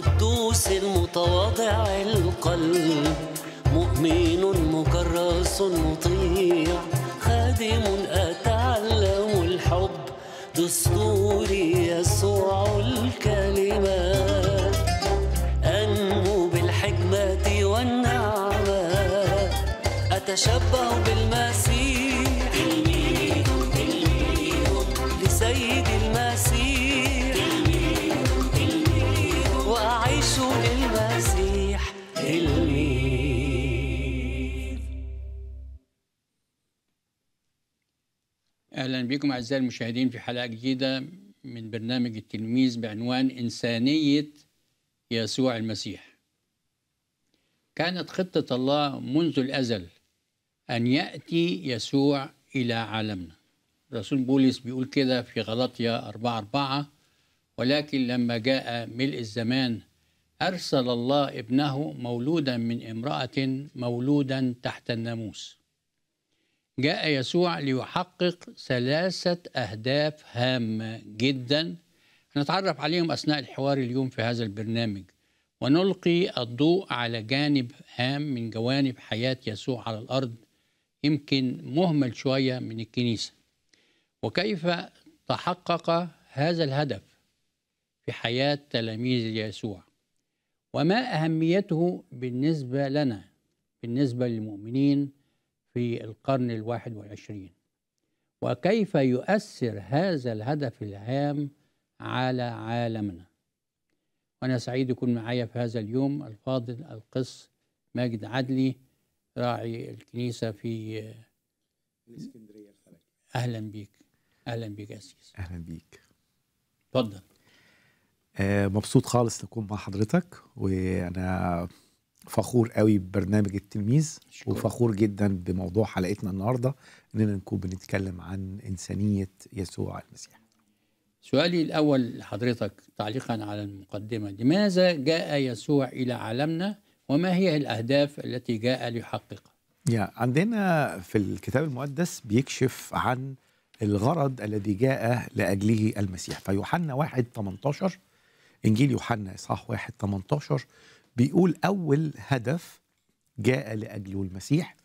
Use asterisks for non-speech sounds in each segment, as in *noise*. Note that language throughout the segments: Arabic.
القدوس المتواضع القلب مؤمن مكرس مطيع خادم أتعلم الحب دستوري يسوع الكلمة أنمو بالحكمة والنعمة أتشبه بالمعنى اهلا بكم اعزائي المشاهدين في حلقه جديده من برنامج التلميذ بعنوان انسانيه يسوع المسيح. كانت خطه الله منذ الازل ان ياتي يسوع الى عالمنا. رسول بولس بيقول كده في غلطيا 4 4 ولكن لما جاء ملء الزمان ارسل الله ابنه مولودا من امراه مولودا تحت الناموس. جاء يسوع ليحقق ثلاثة أهداف هامة جدا هنتعرف عليهم أثناء الحوار اليوم في هذا البرنامج ونلقي الضوء على جانب هام من جوانب حياة يسوع على الأرض يمكن مهمل شوية من الكنيسة وكيف تحقق هذا الهدف في حياة تلاميذ يسوع وما أهميته بالنسبة لنا بالنسبة للمؤمنين في القرن الواحد والعشرين وكيف يؤثر هذا الهدف الهام على عالمنا وأنا سعيد يكون معايا في هذا اليوم الفاضل القس ماجد عدلي راعي الكنيسة في الإسكندرية أهلا بيك أهلا بيك أسيس أهلا بيك اتفضل آه مبسوط خالص نكون مع حضرتك وأنا فخور قوي ببرنامج التلميذ شكرا. وفخور جدا بموضوع حلقتنا النهارده اننا نكون بنتكلم عن انسانيه يسوع المسيح. سؤالي الاول لحضرتك تعليقا على المقدمه لماذا جاء يسوع الى عالمنا وما هي الاهداف التي جاء ليحققها؟ يا عندنا في الكتاب المقدس بيكشف عن الغرض الذي جاء لاجله المسيح فيوحنا 1 18 انجيل يوحنا اصحاح 1 18 بيقول أول هدف جاء لأجله المسيح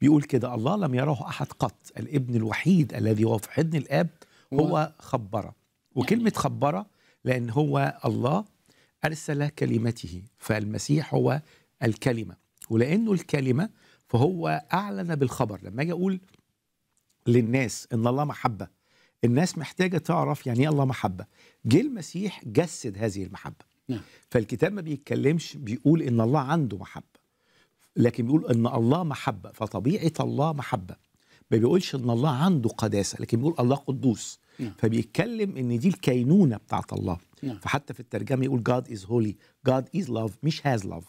بيقول كده الله لم يره أحد قط الابن الوحيد الذي هو في حضن الآب هو خبره يعني وكلمة خبره لأن هو الله أرسل كلمته فالمسيح هو الكلمة ولأنه الكلمة فهو أعلن بالخبر لما أجي أقول للناس إن الله محبة الناس محتاجة تعرف يعني إيه الله محبة جه المسيح جسد هذه المحبة نعم. فالكتاب ما بيتكلمش بيقول ان الله عنده محبه لكن بيقول ان الله محبه فطبيعه الله محبه ما بيقولش ان الله عنده قداسه لكن بيقول الله قدوس نعم. فبيتكلم ان دي الكينونه بتاعت الله نعم. فحتى في الترجمه يقول God is holy God is love مش has love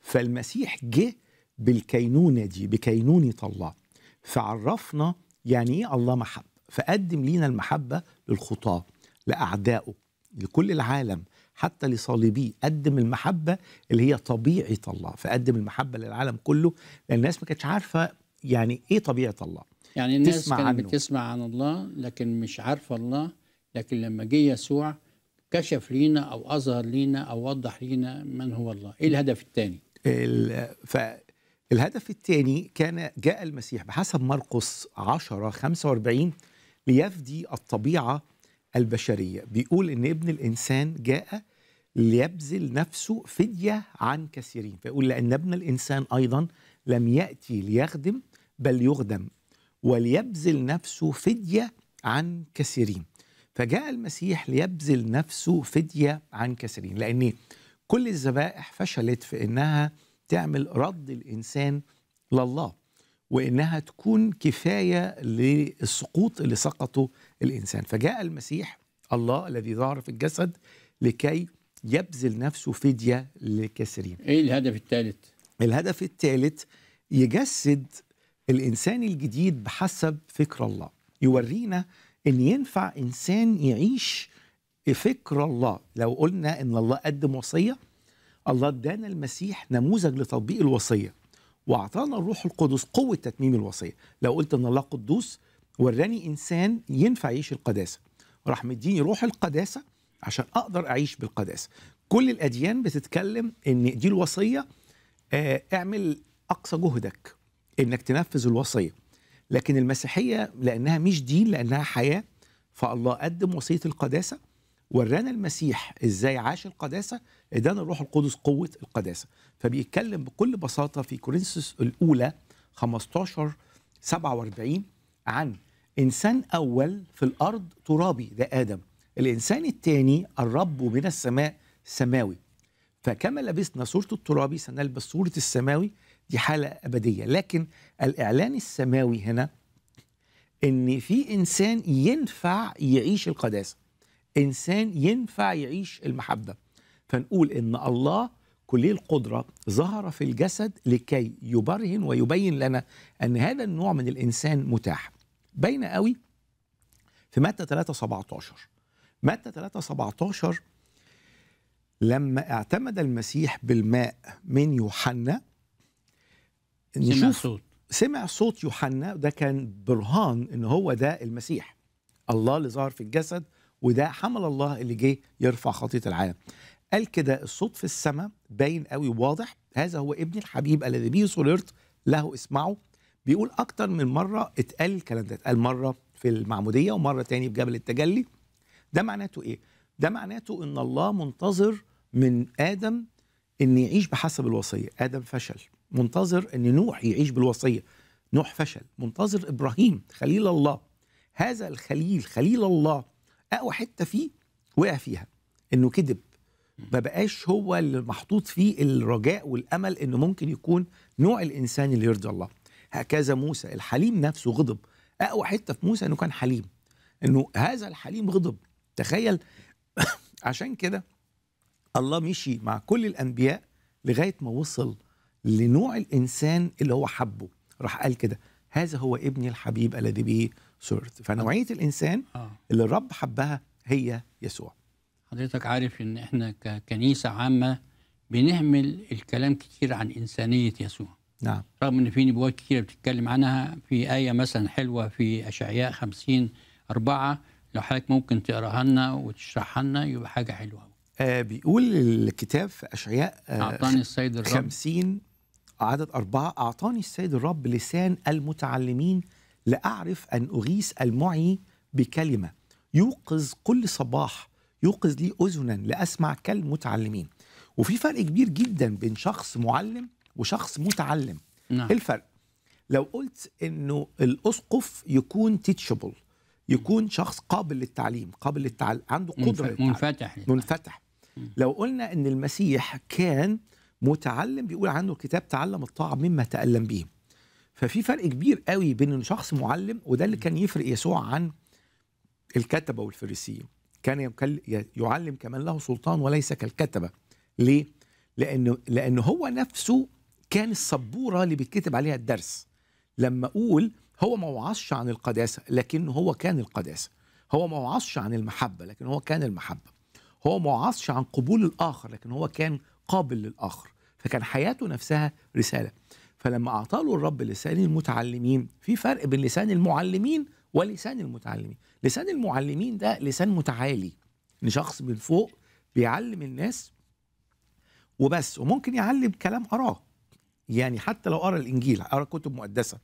فالمسيح جه بالكينونه دي بكينونه الله فعرفنا يعني ايه الله محب فقدم لينا المحبه للخطاه لاعدائه لكل العالم حتى لصليبيه قدم المحبه اللي هي طبيعه الله فقدم المحبه للعالم كله لان الناس ما كانتش عارفه يعني ايه طبيعه الله يعني الناس تسمع كانت عنه. بتسمع عن الله لكن مش عارفه الله لكن لما جه يسوع كشف لينا او اظهر لينا او وضح لينا من هو الله ايه الهدف الثاني فالهدف الثاني كان جاء المسيح بحسب مرقس 10 45 ليفدي الطبيعه البشريه بيقول ان ابن الانسان جاء ليبذل نفسه فديه عن كثيرين فيقول لان ابن الانسان ايضا لم ياتي ليخدم بل يخدم وليبذل نفسه فديه عن كثيرين فجاء المسيح ليبذل نفسه فديه عن كثيرين لان كل الذبائح فشلت في انها تعمل رد الانسان لله وانها تكون كفايه للسقوط اللي سقطه الإنسان فجاء المسيح الله الذي ظهر في الجسد لكي يبذل نفسه فدية للكثيرين إيه الهدف الثالث؟ الهدف الثالث يجسد الإنسان الجديد بحسب فكر الله يورينا أن ينفع إنسان يعيش فكر الله لو قلنا أن الله قدم وصية الله ادانا المسيح نموذج لتطبيق الوصية وأعطانا الروح القدس قوة تتميم الوصية لو قلت أن الله قدوس وراني انسان ينفع يعيش القداسه راح مديني روح القداسه عشان اقدر اعيش بالقداسه كل الاديان بتتكلم ان دي الوصيه آه، اعمل اقصى جهدك انك تنفذ الوصيه لكن المسيحيه لانها مش دين لانها حياه فالله قدم وصيه القداسه ورانا المسيح ازاي عاش القداسه ادانا الروح القدس قوه القداسه فبيتكلم بكل بساطه في كورنثوس الاولى 15 47 عن إنسان أول في الأرض ترابي ده آدم الإنسان الثاني الرب من السماء سماوي فكما لبسنا صورة الترابي سنلبس صورة السماوي دي حالة أبدية لكن الإعلان السماوي هنا إن في إنسان ينفع يعيش القداسة إنسان ينفع يعيش المحبة فنقول إن الله كلي القدرة ظهر في الجسد لكي يبرهن ويبين لنا أن هذا النوع من الإنسان متاح بين قوي في متى 3 17 متى 3 17 لما اعتمد المسيح بالماء من يوحنا سمع صوت سمع صوت يوحنا ده كان برهان ان هو ده المسيح الله اللي ظهر في الجسد وده حمل الله اللي جه يرفع خطيه العالم قال كده الصوت في السماء باين قوي واضح هذا هو ابني الحبيب الذي به سررت له اسمعه بيقول اكتر من مره اتقال الكلام ده اتقال مره في المعموديه ومره تاني في جبل التجلي ده معناته ايه ده معناته ان الله منتظر من ادم ان يعيش بحسب الوصيه ادم فشل منتظر ان نوح يعيش بالوصيه نوح فشل منتظر ابراهيم خليل الله هذا الخليل خليل الله اقوى حته فيه وقع فيها انه كذب ما بقاش هو اللي محطوط فيه الرجاء والامل انه ممكن يكون نوع الانسان اللي يرضي الله هكذا موسى الحليم نفسه غضب اقوى حته في موسى انه كان حليم انه هذا الحليم غضب تخيل *coughs* عشان كده الله مشي مع كل الانبياء لغايه ما وصل لنوع الانسان اللي هو حبه راح قال كده هذا هو ابني الحبيب الذي به سرت فنوعيه الانسان آه. اللي الرب حبها هي يسوع حضرتك عارف ان احنا ككنيسه عامه بنهمل الكلام كتير عن انسانيه يسوع نعم رغم ان في نبوات كتير بتتكلم عنها في ايه مثلا حلوه في اشعياء 50 أربعة لو حضرتك ممكن تقراها لنا وتشرحها لنا يبقى حاجه حلوه آه بيقول الكتاب في اشعياء آه اعطاني السيد الرب 50 عدد أربعة أعطاني السيد الرب لسان المتعلمين لأعرف أن أغيث المعي بكلمة يوقظ كل صباح يوقظ لي أذنا لأسمع كالمتعلمين وفي فرق كبير جدا بين شخص معلم وشخص متعلم نعم. إيه الفرق لو قلت انه الاسقف يكون تيتشبل يكون شخص قابل للتعليم قابل للتعليم عنده قدره منفتح منفتح, منفتح. لو قلنا ان المسيح كان متعلم بيقول عنه الكتاب تعلم الطاعه مما تالم به ففي فرق كبير قوي بين شخص معلم وده اللي كان يفرق يسوع عن الكتبه والفريسيين كان يعلم كمن له سلطان وليس كالكتبة ليه؟ لأنه, لأنه هو نفسه كان السبورة اللي بيتكتب عليها الدرس لما أقول هو ما وعظش عن القداسة لكنه هو كان القداسة هو ما وعظش عن المحبة لكن هو كان المحبة هو ما وعظش عن قبول الآخر لكن هو كان قابل للآخر فكان حياته نفسها رسالة فلما أعطاه الرب لسان المتعلمين في فرق بين لسان المعلمين ولسان المتعلمين لسان المعلمين ده لسان متعالي ان شخص من فوق بيعلم الناس وبس وممكن يعلم كلام اراه يعني حتى لو قرا الانجيل قرا كتب مقدسه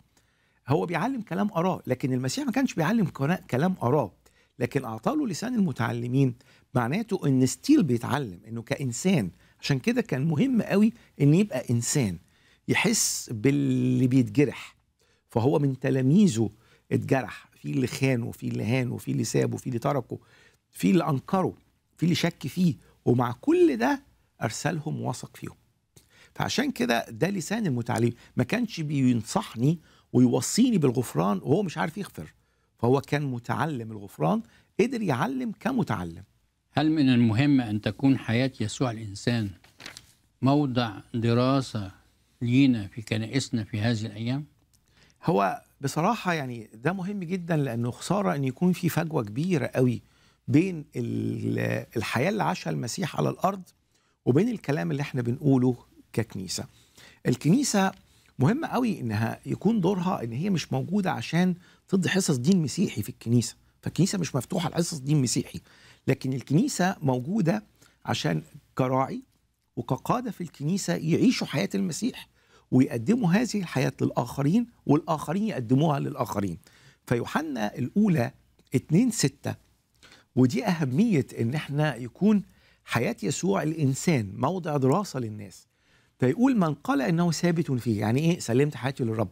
هو بيعلم كلام اراه لكن المسيح ما كانش بيعلم كلام اراه لكن له لسان المتعلمين معناته ان ستيل بيتعلم انه كانسان عشان كده كان مهم قوي ان يبقى انسان يحس باللي بيتجرح فهو من تلاميذه اتجرح في اللي خانه في اللي هانه في اللي سابه في اللي تركه في اللي انكره في اللي شك فيه ومع كل ده ارسلهم وثق فيهم فعشان كده ده لسان المتعلم ما كانش بينصحني ويوصيني بالغفران وهو مش عارف يغفر فهو كان متعلم الغفران قدر يعلم كمتعلم هل من المهم أن تكون حياة يسوع الإنسان موضع دراسة لينا في كنائسنا في هذه الأيام؟ هو بصراحه يعني ده مهم جدا لانه خساره ان يكون في فجوه كبيره قوي بين الحياه اللي عاشها المسيح على الارض وبين الكلام اللي احنا بنقوله ككنيسه. الكنيسه مهم قوي انها يكون دورها ان هي مش موجوده عشان تضي حصص دين مسيحي في الكنيسه، فالكنيسه مش مفتوحه لحصص دين مسيحي، لكن الكنيسه موجوده عشان كراعي وكقاده في الكنيسه يعيشوا حياه المسيح ويقدموا هذه الحياة للآخرين والآخرين يقدموها للآخرين فيوحنا الأولى 2 6 ودي أهمية إن إحنا يكون حياة يسوع الإنسان موضع دراسة للناس فيقول من قال إنه ثابت فيه يعني إيه سلمت حياتي للرب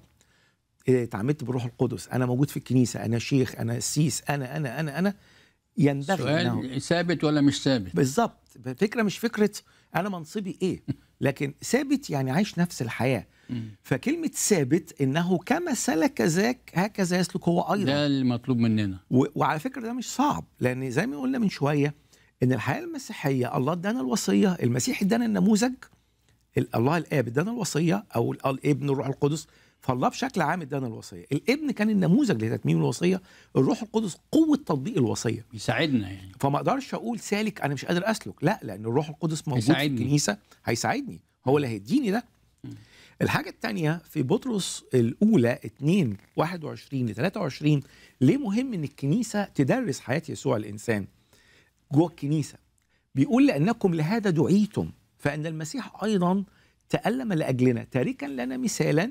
إيه، تعمدت بالروح القدس أنا موجود في الكنيسة أنا شيخ أنا قسيس أنا أنا أنا أنا ينبغي سؤال ثابت ولا مش ثابت بالظبط فكرة مش فكرة أنا منصبي إيه *laughs* لكن ثابت يعني عايش نفس الحياه فكلمة ثابت إنه كما سلك ذاك هكذا يسلك هو أيضا ده المطلوب مننا وعلى فكرة ده مش صعب لأن زي ما قلنا من شوية إن الحياة المسيحية الله ادانا الوصية المسيح ادانا النموذج الله الآب ادانا الوصية أو الابن الروح القدس فالله بشكل عام ادانا الوصيه الابن كان النموذج لتتميم الوصيه الروح القدس قوه تطبيق الوصيه بيساعدنا يعني فما اقدرش اقول سالك انا مش قادر اسلك لا لان الروح القدس موجود هيساعدني. في الكنيسه هيساعدني هو اللي هيديني ده الحاجه الثانيه في بطرس الاولى 2 21 ل 23 ليه مهم ان الكنيسه تدرس حياه يسوع الانسان جوه الكنيسه بيقول لانكم لهذا دعيتم فان المسيح ايضا تالم لاجلنا تاركا لنا مثالا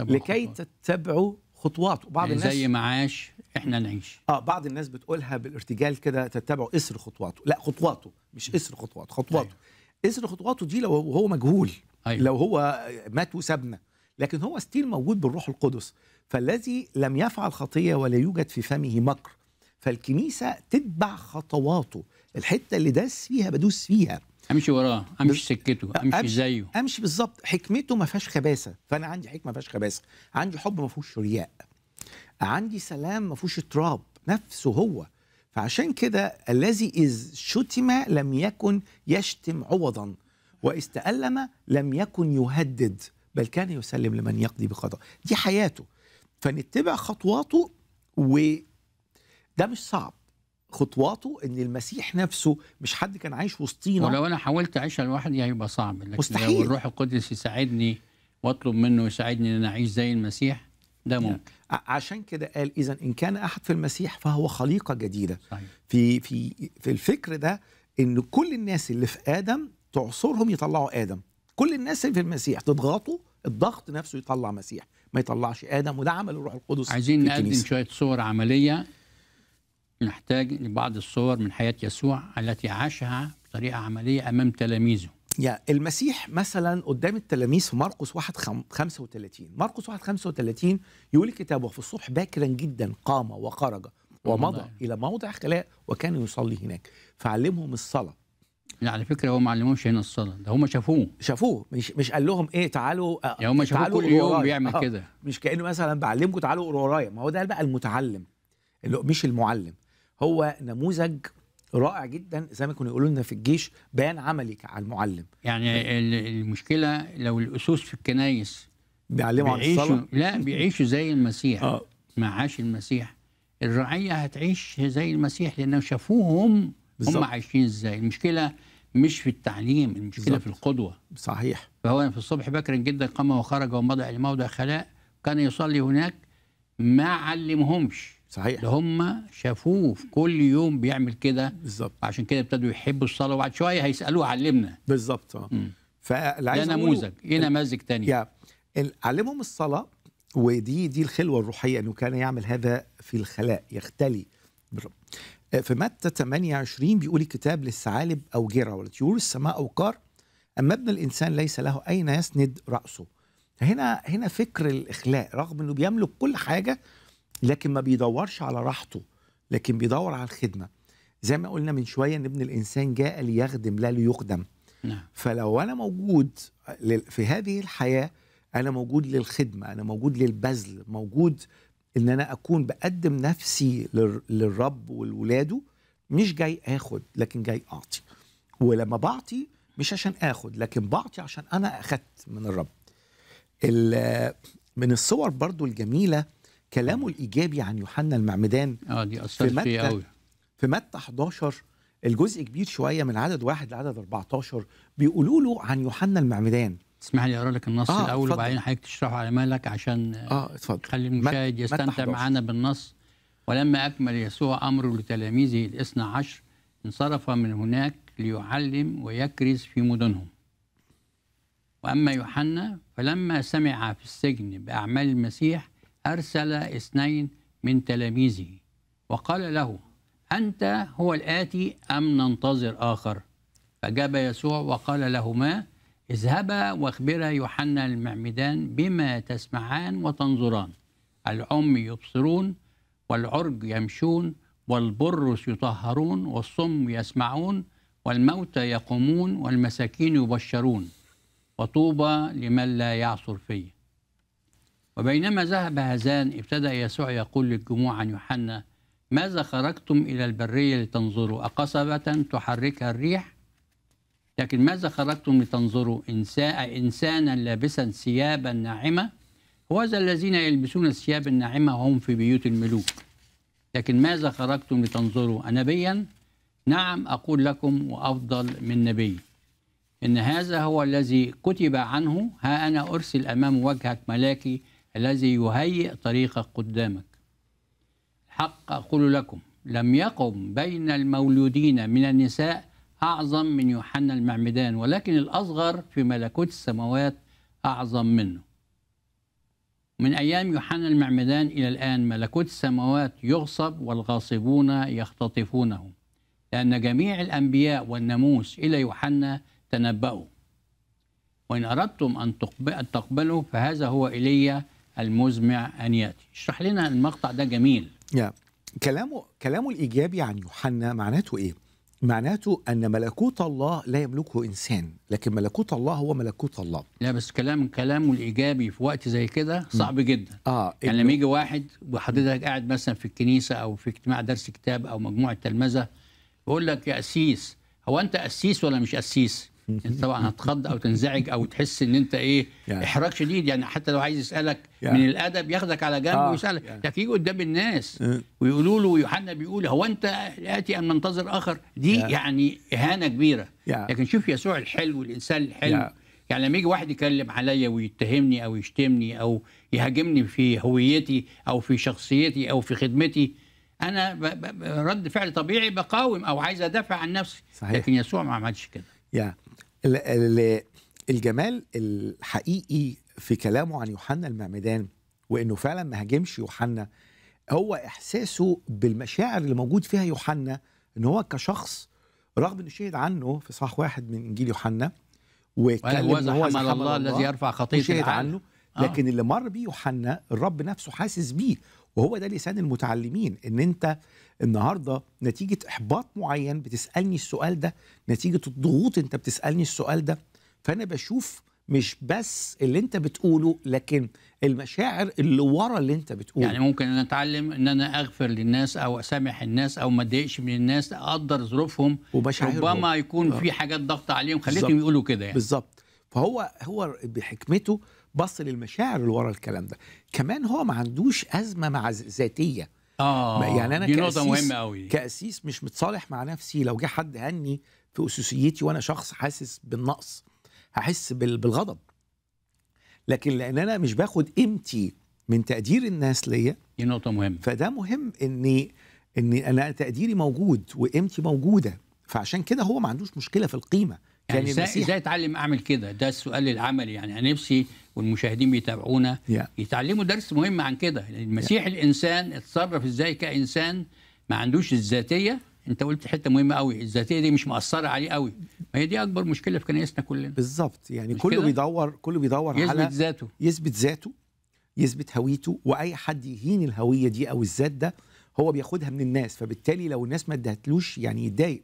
لكي تتبعوا خطواته بعض يعني الناس زي معاش احنا نعيش اه بعض الناس بتقولها بالارتجال كده تتبعوا اسر خطواته لا خطواته مش اسر خطواته خطواته أيوه. اسر خطواته دي لو هو مجهول أيوه. لو هو مات وسابنا لكن هو ستيل موجود بالروح القدس فالذي لم يفعل خطيه ولا يوجد في فمه مكر فالكنيسه تتبع خطواته الحته اللي داس فيها بدوس فيها امشي وراه امشي سكته امشي زيه امشي بالظبط حكمته ما فيهاش خباثه فانا عندي حكمه ما فيهاش خباثه عندي حب ما فيهوش رياء عندي سلام ما فيهوش اضطراب نفسه هو فعشان كده الذي إذ شتم لم يكن يشتم عوضا واستألم لم يكن يهدد بل كان يسلم لمن يقضي بقضاء دي حياته فنتبع خطواته وده مش صعب خطواته ان المسيح نفسه مش حد كان عايش وسطينا ولو انا حاولت اعيش لوحدي هيبقى صعب لكن مستحيل. لو الروح القدس يساعدني واطلب منه يساعدني ان انا اعيش زي المسيح ده نعم. ممكن عشان كده قال اذا ان كان احد في المسيح فهو خليقه جديده صحيح. في في في الفكر ده ان كل الناس اللي في ادم تعصرهم يطلعوا ادم كل الناس اللي في المسيح تضغطوا الضغط نفسه يطلع مسيح ما يطلعش ادم وده عمل الروح القدس عايزين نقدم شويه صور عمليه نحتاج لبعض الصور من حياة يسوع التي عاشها بطريقة عملية أمام تلاميذه يا المسيح مثلا قدام التلاميذ في مرقس 1 35 مرقس 1 35 يقول كتابه في الصبح باكرا جدا قام وخرج ومضى الى موضع خلاء وكان يصلي هناك فعلمهم الصلاه يعني على فكره هو ما علمهمش هنا الصلاه ده هم شافوه شافوه مش مش قال لهم ايه تعالوا آه، يعني هم شافوه كل يوم بيعمل آه، كده مش كانه مثلا بعلمكم تعالوا ورايا ما هو ده بقى المتعلم اللي مش المعلم هو نموذج رائع جدا زي ما كانوا يقولوا لنا في الجيش بيان عملي على المعلم يعني المشكله لو الاسوس في الكنايس بيعلموا عن الصلاه لا بيعيشوا زي المسيح آه. ما عاش المسيح الرعيه هتعيش زي المسيح لانهم شافوهم بالزبط. هم عايشين ازاي المشكله مش في التعليم المشكله بالزبط. في القدوه صحيح فهو في الصبح بكرا جدا قام وخرج ومضى الى موضع خلاء كان يصلي هناك ما علمهمش صحيح اللي هم شافوه في كل يوم بيعمل كده بالظبط عشان كده ابتدوا يحبوا الصلاه وبعد شويه هيسالوه علمنا بالظبط اه فاللي ده نموذج ايه نماذج ثانيه علمهم الصلاه ودي دي الخلوه الروحيه انه كان يعمل هذا في الخلاء يختلي بالرب آه، في متى 28 بيقول الكتاب للثعالب او جرى ولا طيور السماء او قار اما ابن الانسان ليس له اين يسند راسه هنا هنا فكر الاخلاء رغم انه بيملك كل حاجه لكن ما بيدورش على راحته لكن بيدور على الخدمه زي ما قلنا من شويه ان ابن الانسان جاء ليخدم لا ليخدم نعم. فلو انا موجود في هذه الحياه انا موجود للخدمه انا موجود للبذل موجود ان انا اكون بقدم نفسي للرب ولولاده مش جاي اخد لكن جاي اعطي ولما بعطي مش عشان اخد لكن بعطي عشان انا اخدت من الرب من الصور برضو الجميله كلامه الايجابي عن يوحنا المعمدان اه دي اثرت فيه قوي في متى 11 الجزء كبير شويه من عدد واحد لعدد 14 بيقولوا له عن يوحنا المعمدان اسمح لي اقرا لك النص آه الاول وبعدين حضرتك تشرحه على مالك عشان اه, آه، اتفضل خلي المشاهد يستمتع معانا بالنص ولما اكمل يسوع امره لتلاميذه الاثنى عشر انصرف من هناك ليعلم ويكرز في مدنهم واما يوحنا فلما سمع في السجن باعمال المسيح أرسل اثنين من تلاميذه وقال له أنت هو الآتي أم ننتظر آخر فأجاب يسوع وقال لهما اذهبا واخبرا يوحنا المعمدان بما تسمعان وتنظران العم يبصرون والعرج يمشون والبرص يطهرون والصم يسمعون والموتى يقومون والمساكين يبشرون وطوبى لمن لا يعصر فيه وبينما ذهب هذان ابتدأ يسوع يقول للجموع عن يوحنا ماذا خرجتم إلى البرية لتنظروا أقصبة تحركها الريح لكن ماذا خرجتم لتنظروا إنساء إنسانا لابسا ثيابا ناعمة هوذا الذين يلبسون الثياب الناعمة هم في بيوت الملوك لكن ماذا خرجتم لتنظروا أنبيا نعم أقول لكم وأفضل من نبي إن هذا هو الذي كتب عنه ها أنا أرسل أمام وجهك ملاكي الذي يهيئ طريقك قدامك حق أقول لكم لم يقم بين المولودين من النساء أعظم من يوحنا المعمدان ولكن الأصغر في ملكوت السماوات أعظم منه من أيام يوحنا المعمدان إلى الآن ملكوت السماوات يغصب والغاصبون يختطفونه لأن جميع الأنبياء والناموس إلى يوحنا تنبؤوا وإن أردتم أن تقبلوا فهذا هو إليّ المزمع أن يأتي اشرح لنا المقطع ده جميل يا كلامه كلامه الإيجابي عن يوحنا معناته إيه؟ معناته أن ملكوت الله لا يملكه إنسان لكن ملكوت الله هو ملكوت الله لا بس كلام كلامه الإيجابي في وقت زي كده صعب جدا آه يعني لما يجي واحد وحضرتك قاعد مثلا في الكنيسة أو في اجتماع درس كتاب أو مجموعة تلمذة يقول لك يا قسيس هو أنت قسيس ولا مش قسيس؟ طبعا هتخض او تنزعج او تحس ان انت ايه يعني. احراج شديد يعني حتى لو عايز يسالك يعني. من الادب ياخدك على جنب آه. ويسالك يعني. لكن يجي قدام الناس آه. ويقولوا له يوحنا بيقول هو انت ياتي ان ننتظر اخر دي يعني, يعني اهانه كبيره يعني. لكن شوف يسوع الحلو الانسان الحلو يعني. يعني لما يجي واحد يكلم عليا ويتهمني او يشتمني او يهاجمني في هويتي او في شخصيتي او في خدمتي انا رد فعل طبيعي بقاوم او عايز ادافع عن نفسي صحيح. لكن يسوع ما عملش كده yeah. يعني. الجمال الحقيقي في كلامه عن يوحنا المعمدان وانه فعلا ما هاجمش يوحنا هو احساسه بالمشاعر اللي موجود فيها يوحنا ان هو كشخص رغم انه شهد عنه في صح واحد من انجيل يوحنا وكلم ان هو حمل الله الذي يرفع خطيه شهد عنه آه. لكن اللي مر بيه يوحنا الرب نفسه حاسس بيه وهو ده لسان المتعلمين ان انت النهارده نتيجه احباط معين بتسالني السؤال ده نتيجه الضغوط انت بتسالني السؤال ده فانا بشوف مش بس اللي انت بتقوله لكن المشاعر اللي ورا اللي انت بتقوله يعني ممكن انا اتعلم ان انا اغفر للناس او اسامح الناس او ما اتضايقش من الناس اقدر ظروفهم ربما يكون في آه. حاجات ضغط عليهم خلتهم يقولوا كده يعني بالظبط فهو هو بحكمته بص للمشاعر اللي ورا الكلام ده كمان هو ما عندوش ازمه مع ذاتيه اه يعني انا دي نقطه مهمه قوي كاسيس مش متصالح مع نفسي لو جه حد هني في اسسيتي وانا شخص حاسس بالنقص هحس بالغضب لكن لان انا مش باخد قيمتي من تقدير الناس ليا دي نقطه مهمه فده مهم اني اني انا تقديري موجود وقيمتي موجوده فعشان كده هو ما عندوش مشكله في القيمه يعني, يعني ازاي ازاي اتعلم اعمل كده ده السؤال العملي يعني انا نفسي والمشاهدين بيتابعونا yeah. يتعلموا درس مهم عن كده المسيح yeah. الانسان اتصرف ازاي كانسان ما عندوش الذاتيه انت قلت حته مهمه قوي الذاتيه دي مش مأثره عليه قوي ما هي دي اكبر مشكله في كنائسنا كلنا بالظبط يعني كله كدا. بيدور كله بيدور يثبت على يثبت ذاته يثبت ذاته يثبت هويته واي حد يهين الهويه دي او الذات ده هو بياخدها من الناس فبالتالي لو الناس ما ادتلوش يعني يتضايق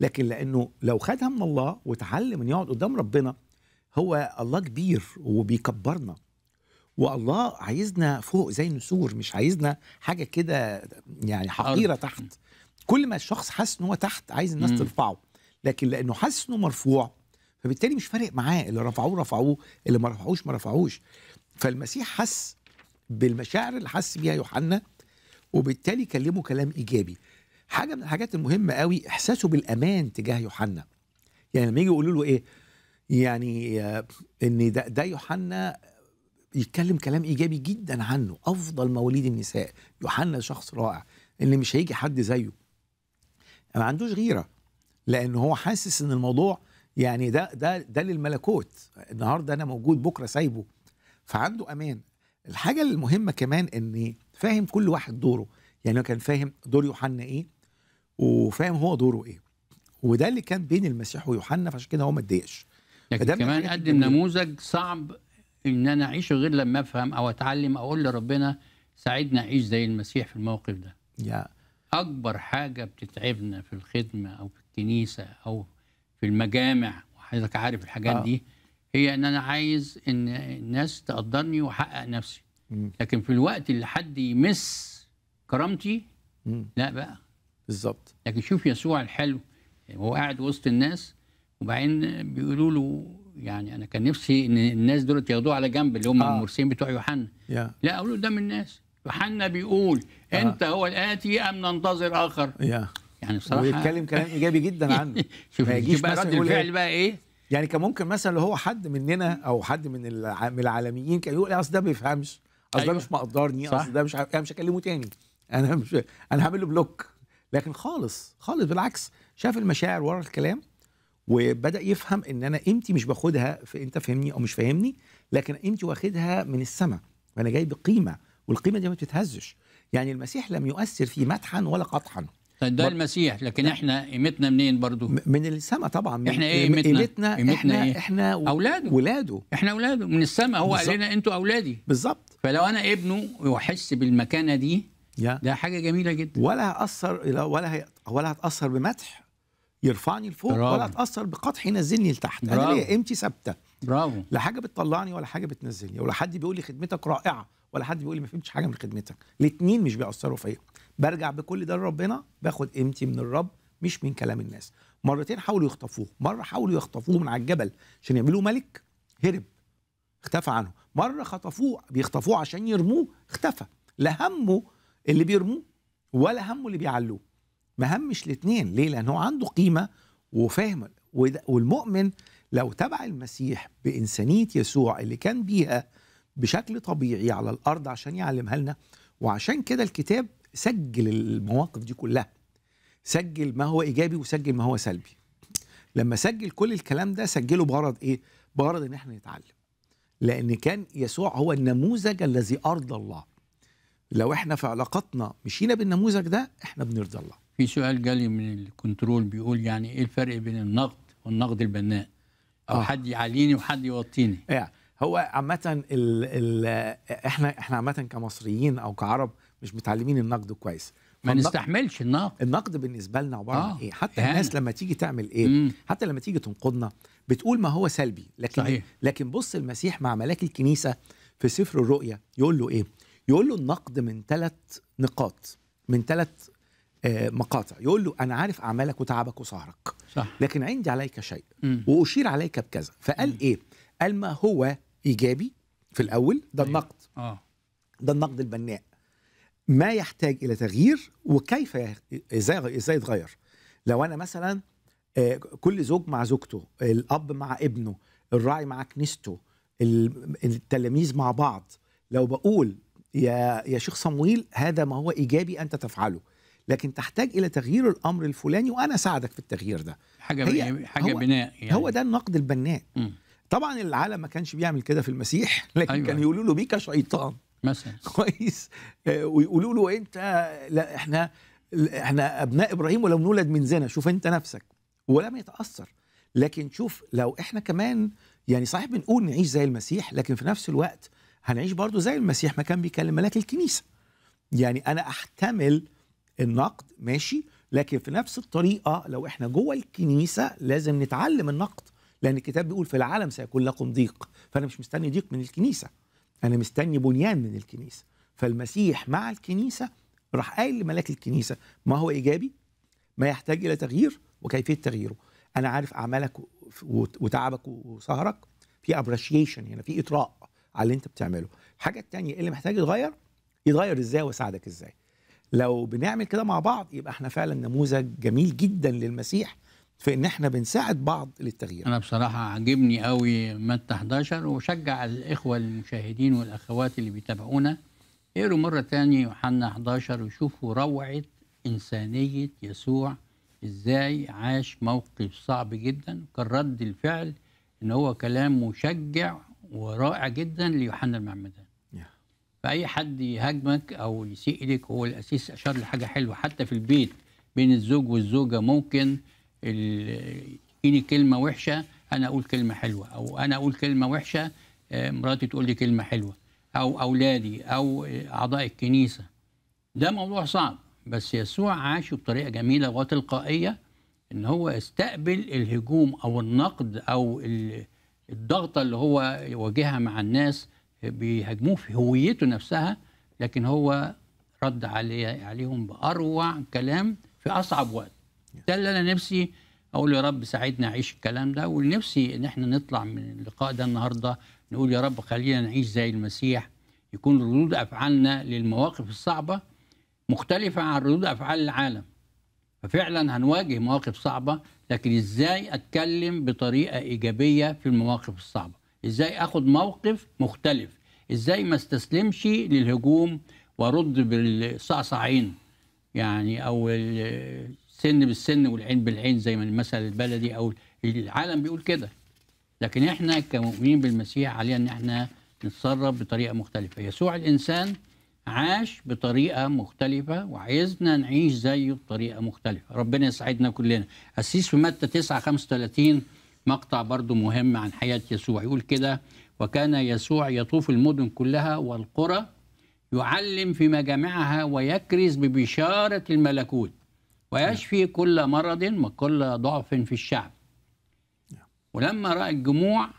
لكن لانه لو خدها من الله وتعلم ان يقعد قدام ربنا هو الله كبير وبيكبرنا والله عايزنا فوق زي النسور مش عايزنا حاجه كده يعني حقيره تحت كل ما الشخص حاسس ان هو تحت عايز الناس ترفعه لكن لانه حاسس انه مرفوع فبالتالي مش فارق معاه اللي رفعوه رفعوه اللي ما رفعوش ما رفعوش فالمسيح حس بالمشاعر اللي حس بيها يوحنا وبالتالي كلمه كلام ايجابي حاجه من الحاجات المهمه قوي احساسه بالامان تجاه يوحنا يعني لما يجي يقولوا له ايه يعني آه، ان ده, ده يوحنا يتكلم كلام ايجابي جدا عنه افضل مواليد النساء يوحنا شخص رائع ان مش هيجي حد زيه ما عندوش غيره لان هو حاسس ان الموضوع يعني ده ده ده للملكوت النهارده انا موجود بكره سايبه فعنده امان الحاجه المهمه كمان ان فاهم كل واحد دوره يعني هو كان فاهم دور يوحنا ايه وفاهم هو دوره ايه وده اللي كان بين المسيح ويوحنا فعشان كده هو ما اتضايقش لكن كمان قدم نموذج صعب ان انا اعيشه غير لما افهم او اتعلم او اقول لربنا ساعدنا اعيش زي المسيح في الموقف ده يا اكبر حاجه بتتعبنا في الخدمه او في الكنيسه او في المجامع وحضرتك عارف الحاجات آه. دي هي ان انا عايز ان الناس تقدرني واحقق نفسي م. لكن في الوقت اللي حد يمس كرامتي م. لا بقى بالظبط لكن شوف يسوع الحلو وهو قاعد وسط الناس وبعدين بيقولوا له يعني انا كان نفسي ان الناس دول ياخدوه على جنب اللي هم آه. المرسلين بتوع يوحنا yeah. لا اقول قدام الناس يوحنا بيقول آه. انت هو الاتي ام ننتظر اخر yeah. يعني بصراحه ويتكلم كلام ايجابي جدا *laughs* عنه شوف ما يجيش بقى رد الفعل إيه؟ بقى ايه يعني كان ممكن مثلا لو هو حد مننا او حد من من العالميين كان يقول اصل ده ما بيفهمش اصل أيوة. ده مش مقدرني اصل ده مش عارف انا يعني مش هكلمه تاني انا مش انا هعمل له بلوك لكن خالص خالص بالعكس شاف المشاعر ورا الكلام وبدا يفهم ان انا قيمتي مش باخدها في انت فاهمني او مش فاهمني لكن قيمتي واخدها من السماء وانا جاي بقيمه والقيمه دي ما بتتهزش يعني المسيح لم يؤثر في مدحا ولا قطحا طيب ده المسيح لكن احنا قيمتنا منين برضو من السماء طبعا احنا ايه قيمتنا قيمتنا احنا احنا, إيه؟ احنا و... اولاده ولاده احنا اولاده من السماء هو قال لنا انتوا اولادي بالظبط فلو انا ابنه واحس بالمكانه دي yeah. ده حاجه جميله جدا ولا هاثر ولا هي ولا هتاثر بمدح يرفعني لفوق برافو. ولا هتاثر بقدح ينزلني لتحت برافو. انا ليا قيمتي ثابته برافو لا حاجه بتطلعني ولا حاجه بتنزلني ولا حد بيقول لي خدمتك رائعه ولا حد بيقول لي ما فهمتش حاجه من خدمتك الاثنين مش بيأثروا فيا برجع بكل ده لربنا باخد قيمتي من الرب مش من كلام الناس مرتين حاولوا يخطفوه مره حاولوا يخطفوه من على الجبل عشان يعملوه ملك هرب اختفى عنه مره خطفوه بيخطفوه عشان يرموه اختفى لهمه اللي بيرموه ولا همه اللي بيعلوه ما همش الاثنين ليه لان هو عنده قيمه وفاهم والمؤمن لو تبع المسيح بانسانيه يسوع اللي كان بيها بشكل طبيعي على الارض عشان يعلمها لنا وعشان كده الكتاب سجل المواقف دي كلها سجل ما هو ايجابي وسجل ما هو سلبي لما سجل كل الكلام ده سجله بغرض ايه بغرض ان احنا نتعلم لان كان يسوع هو النموذج الذي ارضى الله لو احنا في علاقاتنا مشينا بالنموذج ده احنا بنرضى الله في سؤال جالي من الكنترول بيقول يعني ايه الفرق بين النقد والنقد البناء او آه. حد يعليني وحد يوطيني إيه. هو عامه احنا احنا عامه كمصريين او كعرب مش متعلمين النقد كويس ما نستحملش النقد النقد بالنسبه لنا عباره عن آه، ايه حتى يعني. الناس لما تيجي تعمل ايه مم. حتى لما تيجي تنقدنا بتقول ما هو سلبي لكن صحيح. لكن بص المسيح مع ملاك الكنيسه في سفر الرؤيا يقول له ايه يقول له النقد من ثلاث نقاط من ثلاث آه، مقاطع يقول له انا عارف اعمالك وتعبك وسهرك صح. لكن عندي عليك شيء م. واشير عليك بكذا فقال م. ايه قال ما هو ايجابي في الاول ده إيه. النقد آه. ده النقد البناء ما يحتاج الى تغيير وكيف ازاي ازاي يتغير لو انا مثلا آه، كل زوج مع زوجته الاب مع ابنه الراعي مع كنيسته التلاميذ مع بعض لو بقول يا يا شيخ صمويل هذا ما هو ايجابي انت تفعله لكن تحتاج الى تغيير الامر الفلاني وانا ساعدك في التغيير ده حاجه هي حاجه هو بناء يعني هو ده النقد البناء م. طبعا العالم ما كانش بيعمل كده في المسيح *laughs* لكن أيوة. كان يقولوا له بيك شيطان مثلا *laughs* كويس آه، ويقولوا له انت لا احنا احنا ابناء ابراهيم ولم نولد من زنا شوف انت نفسك ولم يتاثر لكن شوف لو احنا كمان يعني صحيح بنقول نعيش زي المسيح لكن في نفس الوقت هنعيش برضو زي المسيح ما كان بيكلم ملاك الكنيسة يعني أنا أحتمل النقد ماشي لكن في نفس الطريقة لو إحنا جوه الكنيسة لازم نتعلم النقد لأن الكتاب بيقول في العالم سيكون لكم ضيق فأنا مش مستني ضيق من الكنيسة أنا مستني بنيان من الكنيسة فالمسيح مع الكنيسة راح قايل لملاك الكنيسة ما هو إيجابي ما يحتاج إلى تغيير وكيفية تغييره أنا عارف أعمالك وتعبك وسهرك في ابريشيشن هنا يعني في إطراء على اللي انت بتعمله الحاجه الثانيه اللي محتاج يتغير يتغير ازاي واساعدك ازاي لو بنعمل كده مع بعض يبقى احنا فعلا نموذج جميل جدا للمسيح في ان احنا بنساعد بعض للتغيير انا بصراحه عجبني قوي متى 11 وشجع الاخوه المشاهدين والاخوات اللي بيتابعونا اقروا مره تانية يوحنا 11 وشوفوا روعه انسانيه يسوع ازاي عاش موقف صعب جدا كان رد الفعل ان هو كلام مشجع ورائع جدا ليوحنا المعمدان فاي حد يهاجمك او يسيء اليك هو الاسيس اشار لحاجه حلوه حتى في البيت بين الزوج والزوجه ممكن تجيني كلمه وحشه انا اقول كلمه حلوه او انا اقول كلمه وحشه آه، مراتي تقول لي كلمه حلوه او اولادي او اعضاء الكنيسه ده موضوع صعب بس يسوع عاش بطريقه جميله وتلقائيه ان هو استقبل الهجوم او النقد او الضغط اللي هو يواجهها مع الناس بيهاجموه في هويته نفسها لكن هو رد علي عليهم بأروع كلام في أصعب وقت ده اللي أنا نفسي أقول يا رب ساعدنا أعيش الكلام ده ونفسي إن إحنا نطلع من اللقاء ده النهاردة نقول يا رب خلينا نعيش زي المسيح يكون ردود أفعالنا للمواقف الصعبة مختلفة عن ردود أفعال العالم ففعلا هنواجه مواقف صعبة لكن ازاي اتكلم بطريقة ايجابية في المواقف الصعبة ازاي اخد موقف مختلف ازاي ما استسلمش للهجوم وارد بالصعصعين يعني او السن بالسن والعين بالعين زي ما المثل البلدي او العالم بيقول كده لكن احنا كمؤمنين بالمسيح علينا ان احنا نتصرف بطريقه مختلفه يسوع الانسان عاش بطريقة مختلفة وعايزنا نعيش زيه بطريقة مختلفة ربنا يسعدنا كلنا أسيس في متى 9 35 مقطع برضو مهم عن حياة يسوع يقول كده وكان يسوع يطوف المدن كلها والقرى يعلم في مجامعها ويكرز ببشارة الملكوت ويشفي كل مرض وكل ضعف في الشعب ولما رأى الجموع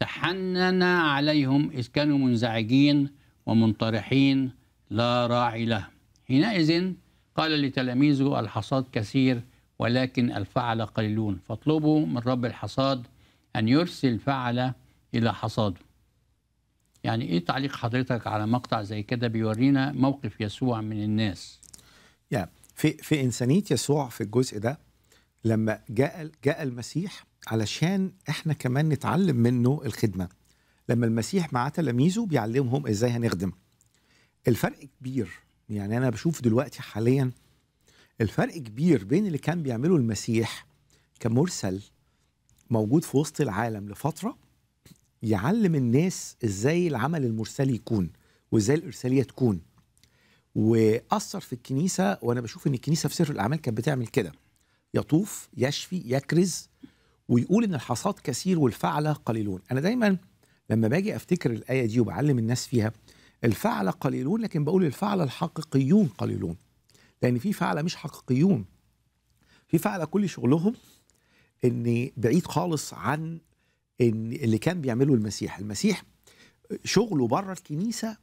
تحنن عليهم إذ كانوا منزعجين ومنطرحين لا راعي له حينئذ قال لتلاميذه الحصاد كثير ولكن الفعل قليلون فاطلبوا من رب الحصاد أن يرسل فعل إلى حصاده يعني إيه تعليق حضرتك على مقطع زي كده بيورينا موقف يسوع من الناس يعني yeah. في في إنسانية يسوع في الجزء ده لما جاء جاء المسيح علشان احنا كمان نتعلم منه الخدمه لما المسيح معاه تلاميذه بيعلمهم ازاي هنخدم الفرق كبير يعني انا بشوف دلوقتي حاليا الفرق كبير بين اللي كان بيعمله المسيح كمرسل موجود في وسط العالم لفتره يعلم الناس ازاي العمل المرسلي يكون وازاي الارساليه تكون واثر في الكنيسه وانا بشوف ان الكنيسه في سر الاعمال كانت بتعمل كده يطوف يشفي يكرز ويقول ان الحصاد كثير والفعلة قليلون انا دايما لما باجي افتكر الايه دي وبعلم الناس فيها الفعل قليلون لكن بقول الفعل الحقيقيون قليلون لان في فعله مش حقيقيون في فعله كل شغلهم ان بعيد خالص عن ان اللي كان بيعمله المسيح المسيح شغله بره الكنيسه